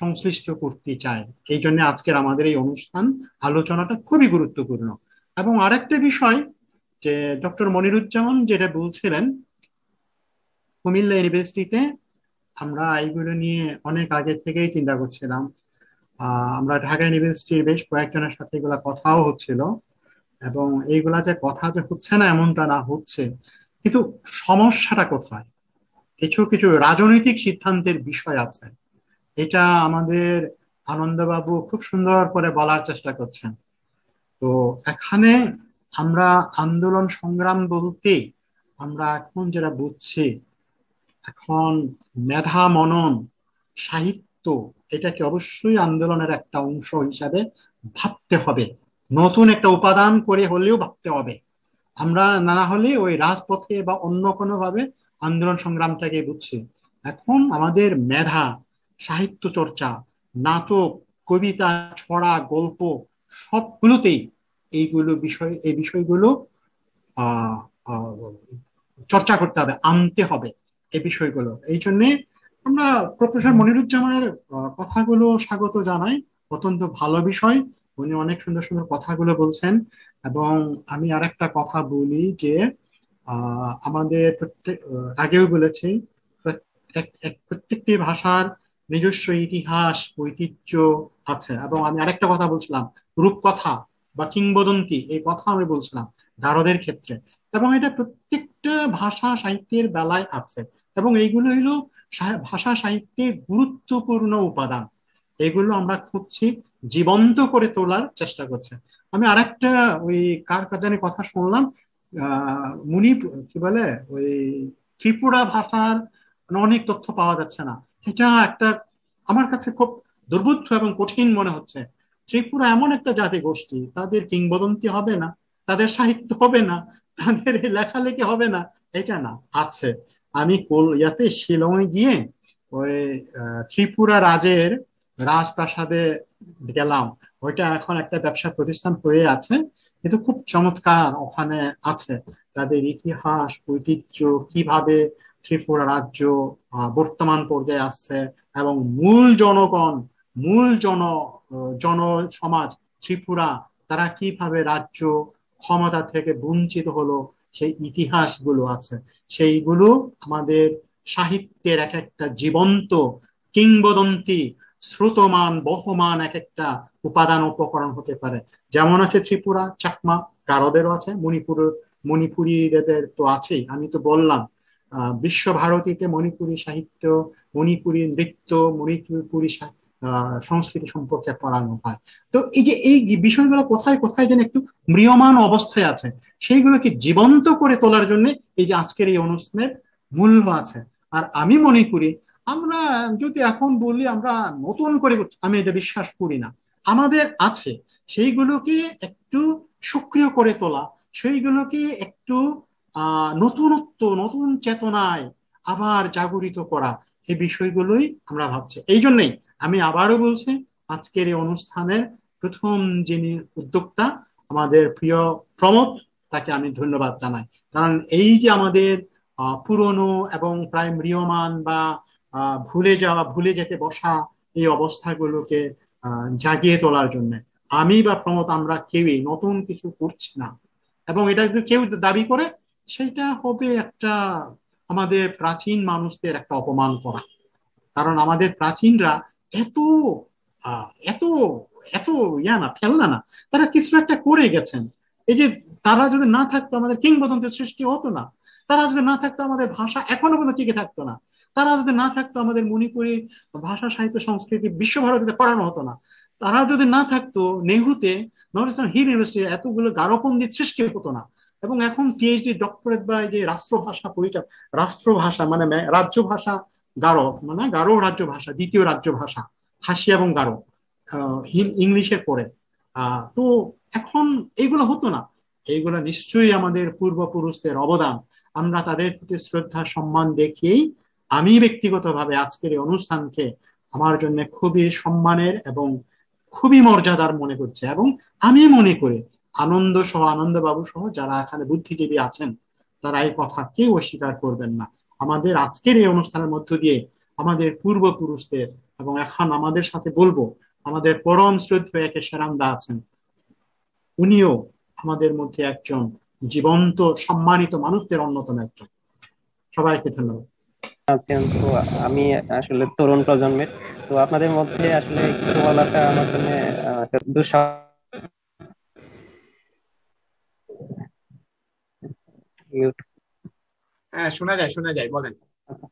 সংশ্লিষ্ট করতে চাই এই জন্য আজকের আমাদের এই অনুষ্ঠান আলোচনাটা খুবই গুরুত্বপূর্ণ এবং আরেকটা বিষয় যে ডক্টর মনিরুজ্জামান যেটা বলছিলেন কুমিল্লা ইউনিভার্সিটিতে আমরা এইগুলো নিয়ে অনেক আগে থেকেই চিন্তা করছিলাম আমরা ঢাকা ইউনিভার্সিটির বেশ কয়েকজনের সাথে এগুলা কথাও হচ্ছিল এবং এইগুলা যে কথা যে হচ্ছে না এমনটা না হচ্ছে কিন্তু সমস্যাটা কোথায় কিছু কিছু রাজনৈতিক সিদ্ধান্তের বিষয় আছে এটা আমাদের আনন্দবাবু খুব সুন্দর করে বলার চেষ্টা করছেন তো এখানে আমরা আন্দোলন সংগ্রাম বলতে আমরা এখন যেটা বুঝছি এখন মেধা মনন সাহিত্য তো এটাকে অবশ্যই আন্দোলনের একটা অংশ হিসাবে ভাবতে হবে নতুন একটা উপাদান করে হলেও ভাবতে হবে আমরা না হলে ওই রাজপথে বা অন্য কোনোভাবে আন্দোলন সংগ্রামটাকে বুঝছি এখন আমাদের মেধা সাহিত্য চর্চা নাটক কবিতা ছড়া গল্প সবগুলোতেই এইগুলো বিষয় এই বিষয়গুলো চর্চা করতে হবে আনতে হবে এই বিষয়গুলো এই জন্যে আমরা প্রফেসর মনিরুজ্জামানের কথাগুলো স্বাগত জানাই অত্যন্ত ভালো বিষয় উনি অনেক সুন্দর সুন্দর কথাগুলো বলছেন এবং আমি আর একটা কথা বলি যে আমাদের প্রত্যেক আগেও বলেছি প্রত্যেকটি ভাষার নিজস্ব ইতিহাস ঐতিহ্য আছে এবং আমি আরেকটা কথা বলছিলাম রূপকথা বা কিংবদন্তি এই কথা আমি বলছিলাম দারদের ক্ষেত্রে এবং এটা প্রত্যেকটা ভাষা সাহিত্যের বেলায় আছে এবং এইগুলো হলো ভাষা সাহিত্যের গুরুত্বপূর্ণ উপাদান এগুলো আমরা খুঁজছি জীবন্ত করে তোলার চেষ্টা করছে আমি আরেকটা ওই কার কাজানি কথা শুনলাম মুনি কি বলে ওই ত্রিপুরা ভাষার অনেক তথ্য পাওয়া যাচ্ছে না এটা একটা আমার কাছে খুব দুর্বুদ্ধ এবং কঠিন মনে হচ্ছে ত্রিপুরা এমন একটা জাতি গোষ্ঠী তাদের কিংবদন্তি হবে না তাদের সাহিত্য হবে না তাদের লেখালেখি হবে না এটা না আছে আমি ইয়াতে শিলংয়ে গিয়ে ওই ত্রিপুরা রাজের রাজপ্রাসাদে গেলাম ওইটা এখন একটা ব্যবসা প্রতিষ্ঠান হয়ে আছে কিন্তু খুব চমৎকার ওখানে আছে তাদের ইতিহাস ঐতিহ্য কিভাবে ত্রিপুরা রাজ্য বর্তমান পর্যায়ে আসছে এবং মূল জনগণ মূল জন জন সমাজ ত্রিপুরা তারা কিভাবে রাজ্য ক্ষমতা থেকে বঞ্চিত হলো সেই ইতিহাসগুলো আছে সেইগুলো আমাদের সাহিত্যের এক একটা জীবন্ত কিংবদন্তি শ্রুতমান বহমান এক একটা উপাদান উপকরণ হতে পারে যেমন আছে ত্রিপুরা চাকমা কারদেরও আছে মণিপুর মণিপুরীদের তো আছেই আমি তো বললাম বিশ্বভারতীতে মণিপুরী সাহিত্য মণিপুরী নৃত্য মণিপুরী সংস্কৃতি সম্পর্কে পড়ানো হয় তো এই যে এই বিষয়গুলো কোথায় কোথায় যেন একটু ম্রিয়মান অবস্থায় আছে সেইগুলোকে জীবন্ত করে তোলার জন্য এই যে আজকের এই অনুষ্ঠানের মূল্য আছে আর আমি মনে করি আমরা যদি এখন বলি আমরা নতুন করে আমি এটা বিশ্বাস করি না আমাদের আছে সেইগুলোকে একটু সক্রিয় করে তোলা সেইগুলোকে একটু নতুনত্ব নতুন চেতনায় আবার জাগরিত করা এই বিষয়গুলোই আমরা ভাবছি এই জন্যই আমি আবারও বলছি আজকের এই অনুষ্ঠানের প্রথম যিনি উদ্যোক্তা আমাদের প্রিয় প্রমোদ তাকে আমি ধন্যবাদ জানাই কারণ এই যে আমাদের পুরনো এবং প্রায় ম্রিয়মান বা ভুলে যাওয়া ভুলে যেতে বসা এই অবস্থাগুলোকে জাগিয়ে তোলার জন্য আমি বা প্রমোদ আমরা কেউই নতুন কিছু করছি না এবং এটা যদি কেউ দাবি করে সেটা হবে একটা আমাদের প্রাচীন মানুষদের একটা অপমান করা কারণ আমাদের প্রাচীনরা এত এত এত ইয়া না ফেলনা না তারা কিছু একটা করে গেছেন এই যে তারা যদি না থাকতো আমাদের কিংবদন্তের সৃষ্টি হতো না তারা যদি না থাকতো আমাদের ভাষা এখনো কোনো টিকে থাকতো না তারা যদি না থাকতো আমাদের মণিপুরি ভাষা সাহিত্য সংস্কৃতি বিশ্বভারতীতে পড়ানো হতো না তারা যদি না থাকতো নেহুতে নর্থ হিল ইউনিভার্সিটি এতগুলো গারোপন্দির সৃষ্টি হতো না এবং এখন পিএইচডি ডক্টরেট বা যে রাষ্ট্রভাষা পরিচয় রাষ্ট্রভাষা মানে রাজ্য ভাষা গারো মানে গারো রাজ্য ভাষা দ্বিতীয় রাজ্য ভাষা খাসি এবং গারো ইংলিশের পরে তো এখন এইগুলো হতো না এইগুলো নিশ্চয়ই আমাদের পূর্বপুরুষদের অবদান আমরা তাদের প্রতি শ্রদ্ধা সম্মান দেখিয়েই আমি ব্যক্তিগতভাবে আজকের এই অনুষ্ঠানকে আমার জন্য খুবই সম্মানের এবং খুবই মর্যাদার মনে করছে এবং আমি মনে করি আনন্দ সহ আনন্দবাবু সহ যারা এখানে বুদ্ধিজীবী আছেন তারা এই কথা কেউ অস্বীকার করবেন না আমাদের আজকের এই অনুষ্ঠানের মধ্য দিয়ে আমাদের পূর্বপুরুষদের এবং এখন আমাদের সাথে বলবো আমাদের পরম শ্রদ্ধা একে সেরামদা আছেন উনিও আমাদের মধ্যে একজন জীবন্ত সম্মানিত মানুষদের অন্যতম একজন সবাইকে ধন্যবাদ আমি আসলে তরুণ প্রজন্মের তো আপনাদের মধ্যে আসলে কিছু বলাটা আমার জন্য হ্যাঁ, শোনা যায় শোনা যায় বলেন আচ্ছা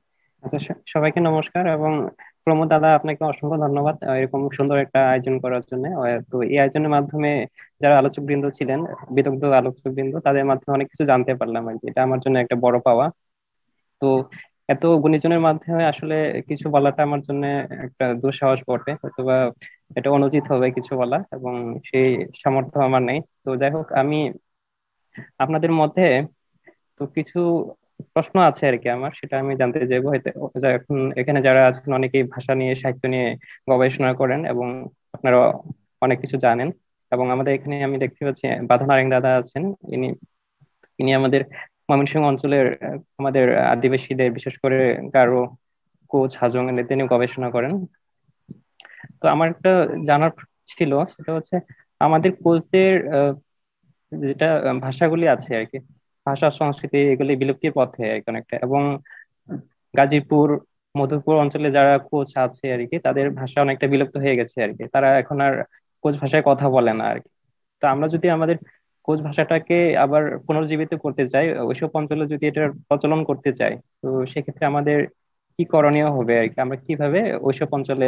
আচ্ছা সবাইকে নমস্কার এবং প্রমোদ দাদা আপনাকে অসংখ্য ধন্যবাদ এরকম সুন্দর একটা আয়োজন করার জন্য তো এই আয়োজনের মাধ্যমে যারা আলোচক বৃন্দ ছিলেন বিদগ্ধ আলোচক বৃন্দ তাদের মাধ্যমে অনেক কিছু জানতে পারলাম আর এটা আমার জন্য একটা বড় পাওয়া তো এত গুণীজনের মাধ্যমে আসলে কিছু বলাটা আমার জন্য একটা দুঃসাহস বটে অথবা এটা অনুচিত হবে কিছু বলা এবং সেই সামর্থ্য আমার নেই তো যাই হোক আমি আপনাদের মধ্যে তো কিছু প্রশ্ন আছে আর কি আমার সেটা আমি জানতে চাইবো এখন এখানে যারা আছেন অনেকেই ভাষা নিয়ে সাহিত্য নিয়ে গবেষণা করেন এবং আপনারা অনেক কিছু জানেন এবং আমাদের এখানে আমি দেখতে পাচ্ছি বাধা নারায়ণ দাদা আছেন ইনি ইনি আমাদের ময়মনসিংহ অঞ্চলের আমাদের আদিবাসীদের বিশেষ করে গারো কোচ হাজং তিনি গবেষণা করেন তো আমার একটা জানার ছিল সেটা হচ্ছে আমাদের কোচদের যেটা ভাষাগুলি আছে আর কি ভাষা সংস্কৃতি এগুলি বিলুপ্তির পথে অনেকটা এবং গাজীপুর মধুপুর অঞ্চলে যারা কোচ আছে আর কি তাদের ভাষা অনেকটা বিলুপ্ত হয়ে গেছে আর কি তারা এখন আর কোচ ভাষায় কথা বলে না আর কি তো আমরা যদি আমাদের কোচ ভাষাটাকে আবার পুনর্জীবিত করতে চাই ওইসব অঞ্চলে যদি এটার প্রচলন করতে চাই তো সেক্ষেত্রে আমাদের কি করণীয় হবে আর কি আমরা কিভাবে ওইসব অঞ্চলে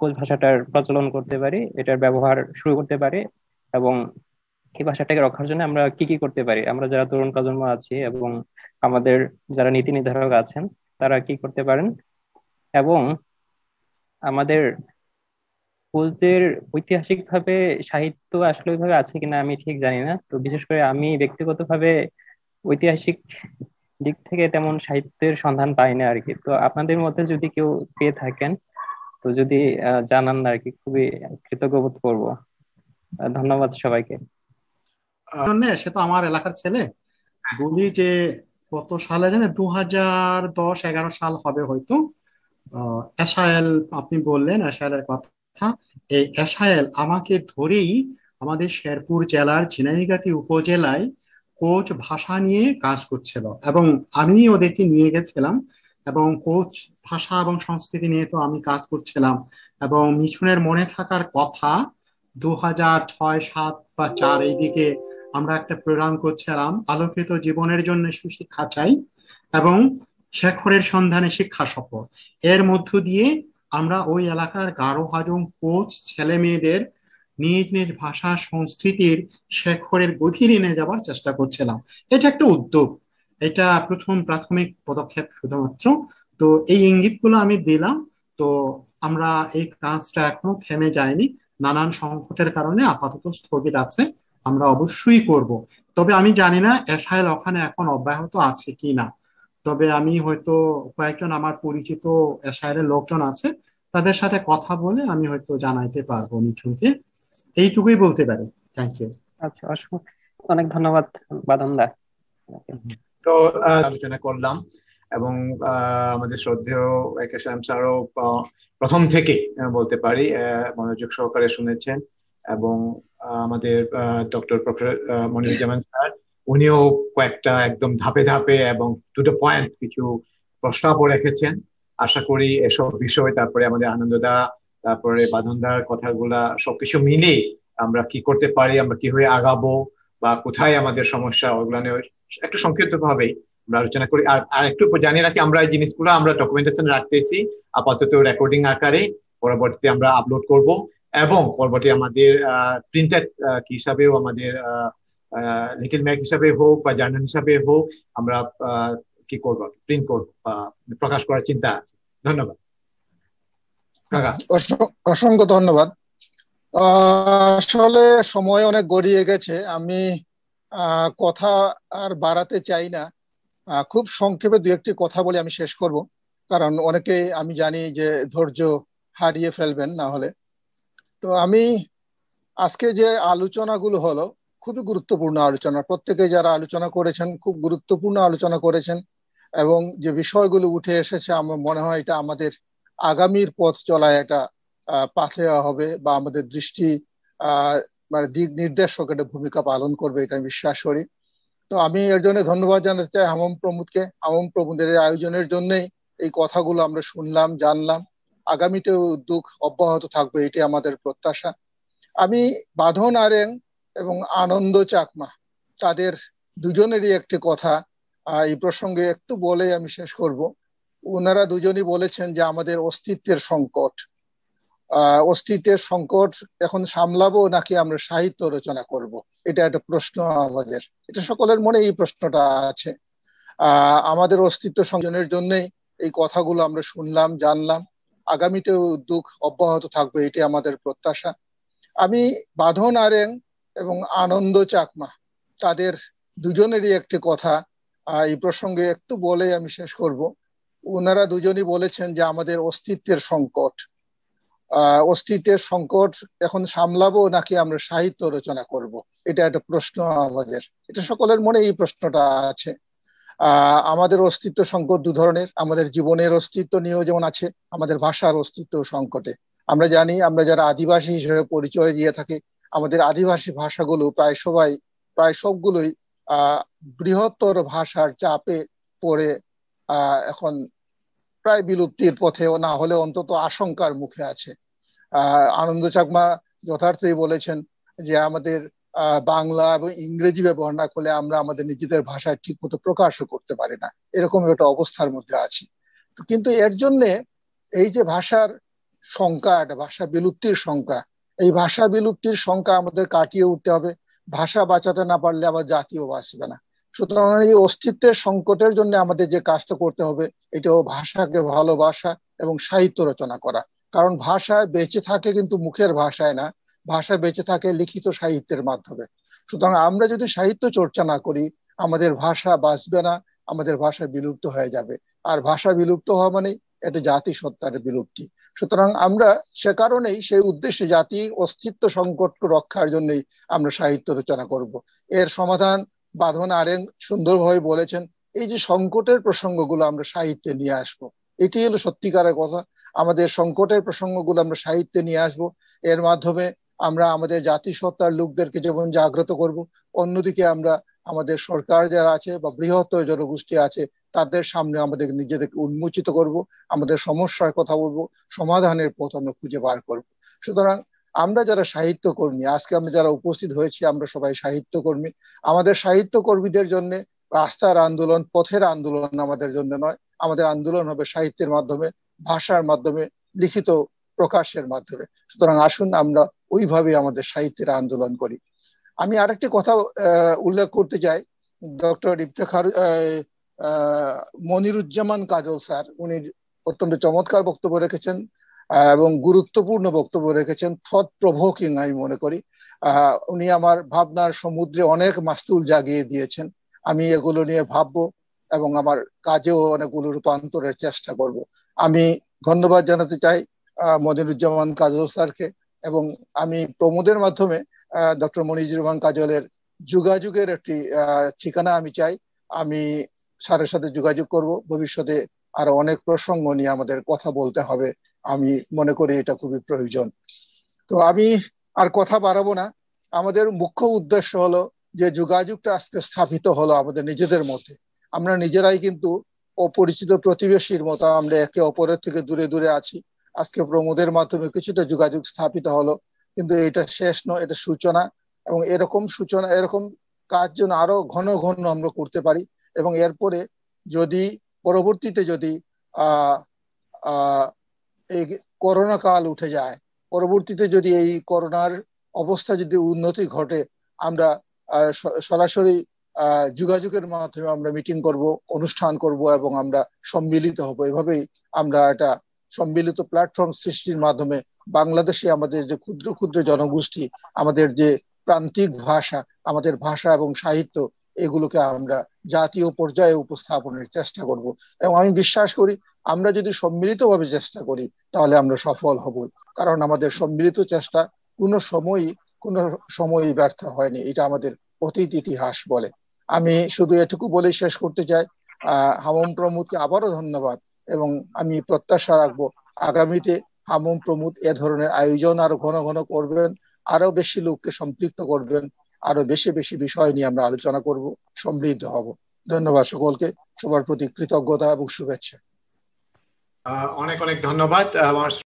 কোচ ভাষাটার প্রচলন করতে পারি এটার ব্যবহার শুরু করতে পারি এবং এই ভাষাটাকে রক্ষার জন্য আমরা কি কি করতে পারি আমরা যারা তরুণ প্রজন্ম আছি এবং আমাদের যারা নীতি নির্ধারক আছেন তারা কি করতে পারেন এবং আমাদের কোচদের ভাবে সাহিত্য আসলে ওইভাবে আছে কিনা আমি ঠিক জানি না তো বিশেষ করে আমি ব্যক্তিগতভাবে ঐতিহাসিক দিক থেকে তেমন সাহিত্যের সন্ধান পাই না আরকি তো আপনাদের মধ্যে যদি কেউ পেয়ে থাকেন তো যদি জানান না আরকি খুবই কৃতজ্ঞ বোধ করবো ধন্যবাদ সবাইকে সে তো আমার এলাকার ছেলে বলি যে কত সালে জানে দু হাজার দশ এগারো সাল হবে হয়তো এসায়েল আপনি বললেন এসায়েলের কথা এই এসায়েল আমাকে ধরেই আমাদের শেরপুর জেলার ঝিনাইগাতি উপজেলায় কোচ ভাষা নিয়ে কাজ করছিল এবং আমি ওদেরকে নিয়ে গেছিলাম এবং কোচ ভাষা এবং সংস্কৃতি নিয়ে তো আমি কাজ করছিলাম এবং মিছুনের মনে থাকার কথা দু হাজার ছয় সাত বা চার এইদিকে আমরা একটা প্রোগ্রাম করছিলাম আলোকিত জীবনের জন্য সুশিক্ষা চাই এবং শেখরের সন্ধানে শিক্ষা সফল এর মধ্য দিয়ে আমরা ওই এলাকার গারো হাজং কোচ ছেলে মেয়েদের নিজ নিজ ভাষা সংস্কৃতির শেখরের গভীরে নিয়ে যাওয়ার চেষ্টা করছিলাম এটা একটা উদ্যোগ এটা প্রথম প্রাথমিক পদক্ষেপ শুধুমাত্র তো এই ইঙ্গিতগুলো আমি দিলাম তো আমরা এই কাজটা এখনো থেমে যায়নি নানান সংকটের কারণে আপাতত স্থগিত আছে আমরা অবশ্যই করব তবে আমি জানি না এসাইল ওখানে এখন অব্যাহত আছে কি না তবে আমি হয়তো কয়েকজন আমার পরিচিত এসাইলের লোকজন আছে তাদের সাথে কথা বলে আমি হয়তো জানাইতে পারবো মিঠুনকে এইটুকুই বলতে পারি থ্যাংক ইউ আচ্ছা অনেক ধন্যবাদ বাদমদা তো আলোচনা করলাম এবং আমাদের শ্রদ্ধেয় একে শ্যাম স্যারও প্রথম থেকে বলতে পারি মনোযোগ সহকারে শুনেছেন এবং আমাদের ডক্টর প্রফেসর মনিরুজ্জামান স্যার উনিও কয়েকটা একদম ধাপে ধাপে এবং দুটো পয়েন্ট কিছু প্রস্তাব রেখেছেন আশা করি এসব বিষয় তারপরে আমাদের আনন্দদা তারপরে বাঁধনদার কথাগুলা সবকিছু মিলে আমরা কি করতে পারি আমরা কিভাবে আগাবো বা কোথায় আমাদের সমস্যা ওগুলো নিয়ে একটু সংক্ষিপ্ত ভাবেই আমরা আলোচনা করি আর আর একটু জানিয়ে রাখি আমরা এই জিনিসগুলো আমরা ডকুমেন্টেশন রাখতেছি আপাতত রেকর্ডিং আকারে পরবর্তীতে আমরা আপলোড করব এবং পর্বটি আমাদের প্রিন্টেড হিসাবেও আমাদের লিটিল ম্যাক হিসাবে হোক বা জার্নাল হিসাবে হোক আমরা কি করব প্রিন্ট করব প্রকাশ করার চিন্তা আছে ধন্যবাদ অসংখ্য ধন্যবাদ আসলে সময় অনেক গড়িয়ে গেছে আমি কথা আর বাড়াতে চাই না খুব সংক্ষেপে দু একটি কথা বলে আমি শেষ করব কারণ অনেকেই আমি জানি যে ধৈর্য হারিয়ে ফেলবেন না হলে তো আমি আজকে যে আলোচনাগুলো হলো খুবই গুরুত্বপূর্ণ আলোচনা প্রত্যেকে যারা আলোচনা করেছেন খুব গুরুত্বপূর্ণ আলোচনা করেছেন এবং যে বিষয়গুলো উঠে এসেছে আমার মনে হয় এটা আমাদের আগামীর পথ চলায় এটা পাথে হবে বা আমাদের দৃষ্টি মানে দিক নির্দেশক একটা ভূমিকা পালন করবে এটা আমি বিশ্বাস করি তো আমি এর জন্য ধন্যবাদ জানাতে চাই হামম প্রমুদকে হামম প্রমুদের আয়োজনের জন্যই এই কথাগুলো আমরা শুনলাম জানলাম আগামীতে উদ্যোগ অব্যাহত থাকবে এটি আমাদের প্রত্যাশা আমি বাঁধন আরেন এবং আনন্দ চাকমা তাদের দুজনেরই একটি কথা এই প্রসঙ্গে একটু বলে আমি শেষ করব ওনারা দুজনই বলেছেন যে আমাদের অস্তিত্বের সংকট অস্তিত্বের সংকট এখন সামলাবো নাকি আমরা সাহিত্য রচনা করব এটা একটা প্রশ্ন আমাদের এটা সকলের মনে এই প্রশ্নটা আছে আমাদের অস্তিত্ব সংযোজনের জন্যই এই কথাগুলো আমরা শুনলাম জানলাম আগামীতে উদ্যোগ অব্যাহত থাকবে এটি আমাদের প্রত্যাশা আমি বাঁধন আরেন এবং আনন্দ চাকমা তাদের দুজনেরই একটি কথা এই প্রসঙ্গে একটু বলে আমি শেষ করব ওনারা দুজনই বলেছেন যে আমাদের অস্তিত্বের সংকট অস্তিত্বের সংকট এখন সামলাবো নাকি আমরা সাহিত্য রচনা করব এটা একটা প্রশ্ন আমাদের এটা সকলের মনে এই প্রশ্নটা আছে আমাদের অস্তিত্ব সংকট দু ধরনের আমাদের জীবনের অস্তিত্ব নিয়েও যেমন আছে আমাদের ভাষার অস্তিত্ব সংকটে আমরা জানি আমরা যারা আদিবাসী হিসেবে পরিচয় দিয়ে থাকি আমাদের আদিবাসী ভাষাগুলো প্রায় সবাই প্রায় সবগুলোই বৃহত্তর ভাষার চাপে পড়ে এখন প্রায় বিলুপ্তির পথে না হলে অন্তত আশঙ্কার মুখে আছে আনন্দ চাকমা যথার্থই বলেছেন যে আমাদের বাংলা এবং ইংরেজি ব্যবহার না করলে আমরা আমাদের নিজেদের ভাষায় ঠিক মতো প্রকাশও করতে পারি না এরকম একটা অবস্থার মধ্যে আছি তো কিন্তু এর জন্যে এই যে ভাষার সংখ্যাট ভাষা বিলুপ্তির সংখ্যা এই ভাষা বিলুপ্তির সংখ্যা আমাদের কাটিয়ে উঠতে হবে ভাষা বাঁচাতে না পারলে আবার জাতীয় বাঁচবে না সুতরাং এই অস্তিত্বের সংকটের জন্য আমাদের যে কাজটা করতে হবে এটাও ভাষাকে ভালোবাসা এবং সাহিত্য রচনা করা কারণ ভাষায় বেঁচে থাকে কিন্তু মুখের ভাষায় না ভাষা বেঁচে থাকে লিখিত সাহিত্যের মাধ্যমে সুতরাং আমরা যদি সাহিত্য চর্চা না করি আমাদের ভাষা বাঁচবে না আমাদের ভাষা বিলুপ্ত হয়ে যাবে আর ভাষা বিলুপ্ত হওয়া মানে এটা জাতি সত্তার বিলুপ্তি সুতরাং আমরা সে কারণেই সেই উদ্দেশ্যে জাতির অস্তিত্ব সংকট রক্ষার জন্যই আমরা সাহিত্য রচনা করব। এর সমাধান বাঁধন আরেন সুন্দরভাবে বলেছেন এই যে সংকটের প্রসঙ্গগুলো আমরা সাহিত্যে নিয়ে আসব। এটি হলো সত্যিকারের কথা আমাদের সংকটের প্রসঙ্গগুলো আমরা সাহিত্যে নিয়ে আসব। এর মাধ্যমে আমরা আমাদের জাতিসত্তার লোকদেরকে যেমন জাগ্রত করব অন্যদিকে আমরা আমাদের সরকার যারা আছে বা বৃহত্তর জনগোষ্ঠী আছে তাদের সামনে আমাদের নিজেদেরকে উন্মোচিত করব আমাদের সমস্যার কথা বলবো সমাধানের পথ আমরা খুঁজে বার করব সুতরাং আমরা যারা সাহিত্যকর্মী আজকে আমরা যারা উপস্থিত হয়েছি আমরা সবাই সাহিত্যকর্মী আমাদের সাহিত্যকর্মীদের জন্য রাস্তার আন্দোলন পথের আন্দোলন আমাদের জন্য নয় আমাদের আন্দোলন হবে সাহিত্যের মাধ্যমে ভাষার মাধ্যমে লিখিত প্রকাশের মাধ্যমে সুতরাং আসুন আমরা ওইভাবে আমাদের সাহিত্যের আন্দোলন করি আমি আরেকটি কথা উল্লেখ করতে চাই ডক্টর ইফতেখার মনিরুজ্জামান কাজল স্যার উনি অত্যন্ত চমৎকার বক্তব্য রেখেছেন এবং গুরুত্বপূর্ণ বক্তব্য রেখেছেন থট প্রভোকিং আমি মনে করি উনি আমার ভাবনার সমুদ্রে অনেক মাস্তুল জাগিয়ে দিয়েছেন আমি এগুলো নিয়ে ভাববো এবং আমার কাজেও অনেকগুলো রূপান্তরের চেষ্টা করব আমি ধন্যবাদ জানাতে চাই মনিরুজ্জামান কাজল স্যারকে এবং আমি প্রমোদের মাধ্যমে ডক্টর মনিজুর রহমান কাজলের যোগাযোগের একটি ঠিকানা আমি চাই আমি স্যারের সাথে যোগাযোগ করব ভবিষ্যতে আরো অনেক প্রসঙ্গ নিয়ে আমাদের কথা বলতে হবে আমি মনে করি এটা খুবই প্রয়োজন তো আমি আর কথা বাড়াবো না আমাদের মুখ্য উদ্দেশ্য হলো যে যোগাযোগটা আস্তে স্থাপিত হলো আমাদের নিজেদের মধ্যে আমরা নিজেরাই কিন্তু অপরিচিত প্রতিবেশীর মতো আমরা একে অপরের থেকে দূরে দূরে আছি আজকে প্রমোদের মাধ্যমে কিছুটা যোগাযোগ স্থাপিত হলো কিন্তু এটা শেষ নয় এটা সূচনা এবং এরকম সূচনা এরকম কাজ যেন আরো ঘন ঘন আমরা করতে পারি এবং এরপরে যদি পরবর্তীতে যদি এই করোনা কাল উঠে যায় পরবর্তীতে যদি এই করোনার অবস্থা যদি উন্নতি ঘটে আমরা সরাসরি যোগাযোগের মাধ্যমে আমরা মিটিং করব অনুষ্ঠান করব এবং আমরা সম্মিলিত হব এভাবেই আমরা এটা সম্মিলিত প্ল্যাটফর্ম সৃষ্টির মাধ্যমে বাংলাদেশে আমাদের যে ক্ষুদ্র ক্ষুদ্র জনগোষ্ঠী আমাদের যে প্রান্তিক ভাষা আমাদের ভাষা এবং সাহিত্য এগুলোকে আমরা জাতীয় পর্যায়ে উপস্থাপনের চেষ্টা করব এবং আমি বিশ্বাস করি আমরা যদি সম্মিলিতভাবে চেষ্টা করি তাহলে আমরা সফল হব কারণ আমাদের সম্মিলিত চেষ্টা কোনো সময়ই কোনো সময়ই ব্যর্থ হয়নি এটা আমাদের অতীত ইতিহাস বলে আমি শুধু এটুকু বলে শেষ করতে চাই আহ হামম প্রমুদকে আবারও ধন্যবাদ এবং আমি প্রত্যাশা রাখবো আগামীতে হামুম প্রমুদ এ ধরনের আয়োজন আরো ঘন ঘন করবেন আরো বেশি লোককে সম্পৃক্ত করবেন আরো বেশি বেশি বিষয় নিয়ে আমরা আলোচনা করব সমৃদ্ধ হব ধন্যবাদ সকলকে সবার প্রতি কৃতজ্ঞতা এবং শুভেচ্ছা অনেক অনেক ধন্যবাদ আমার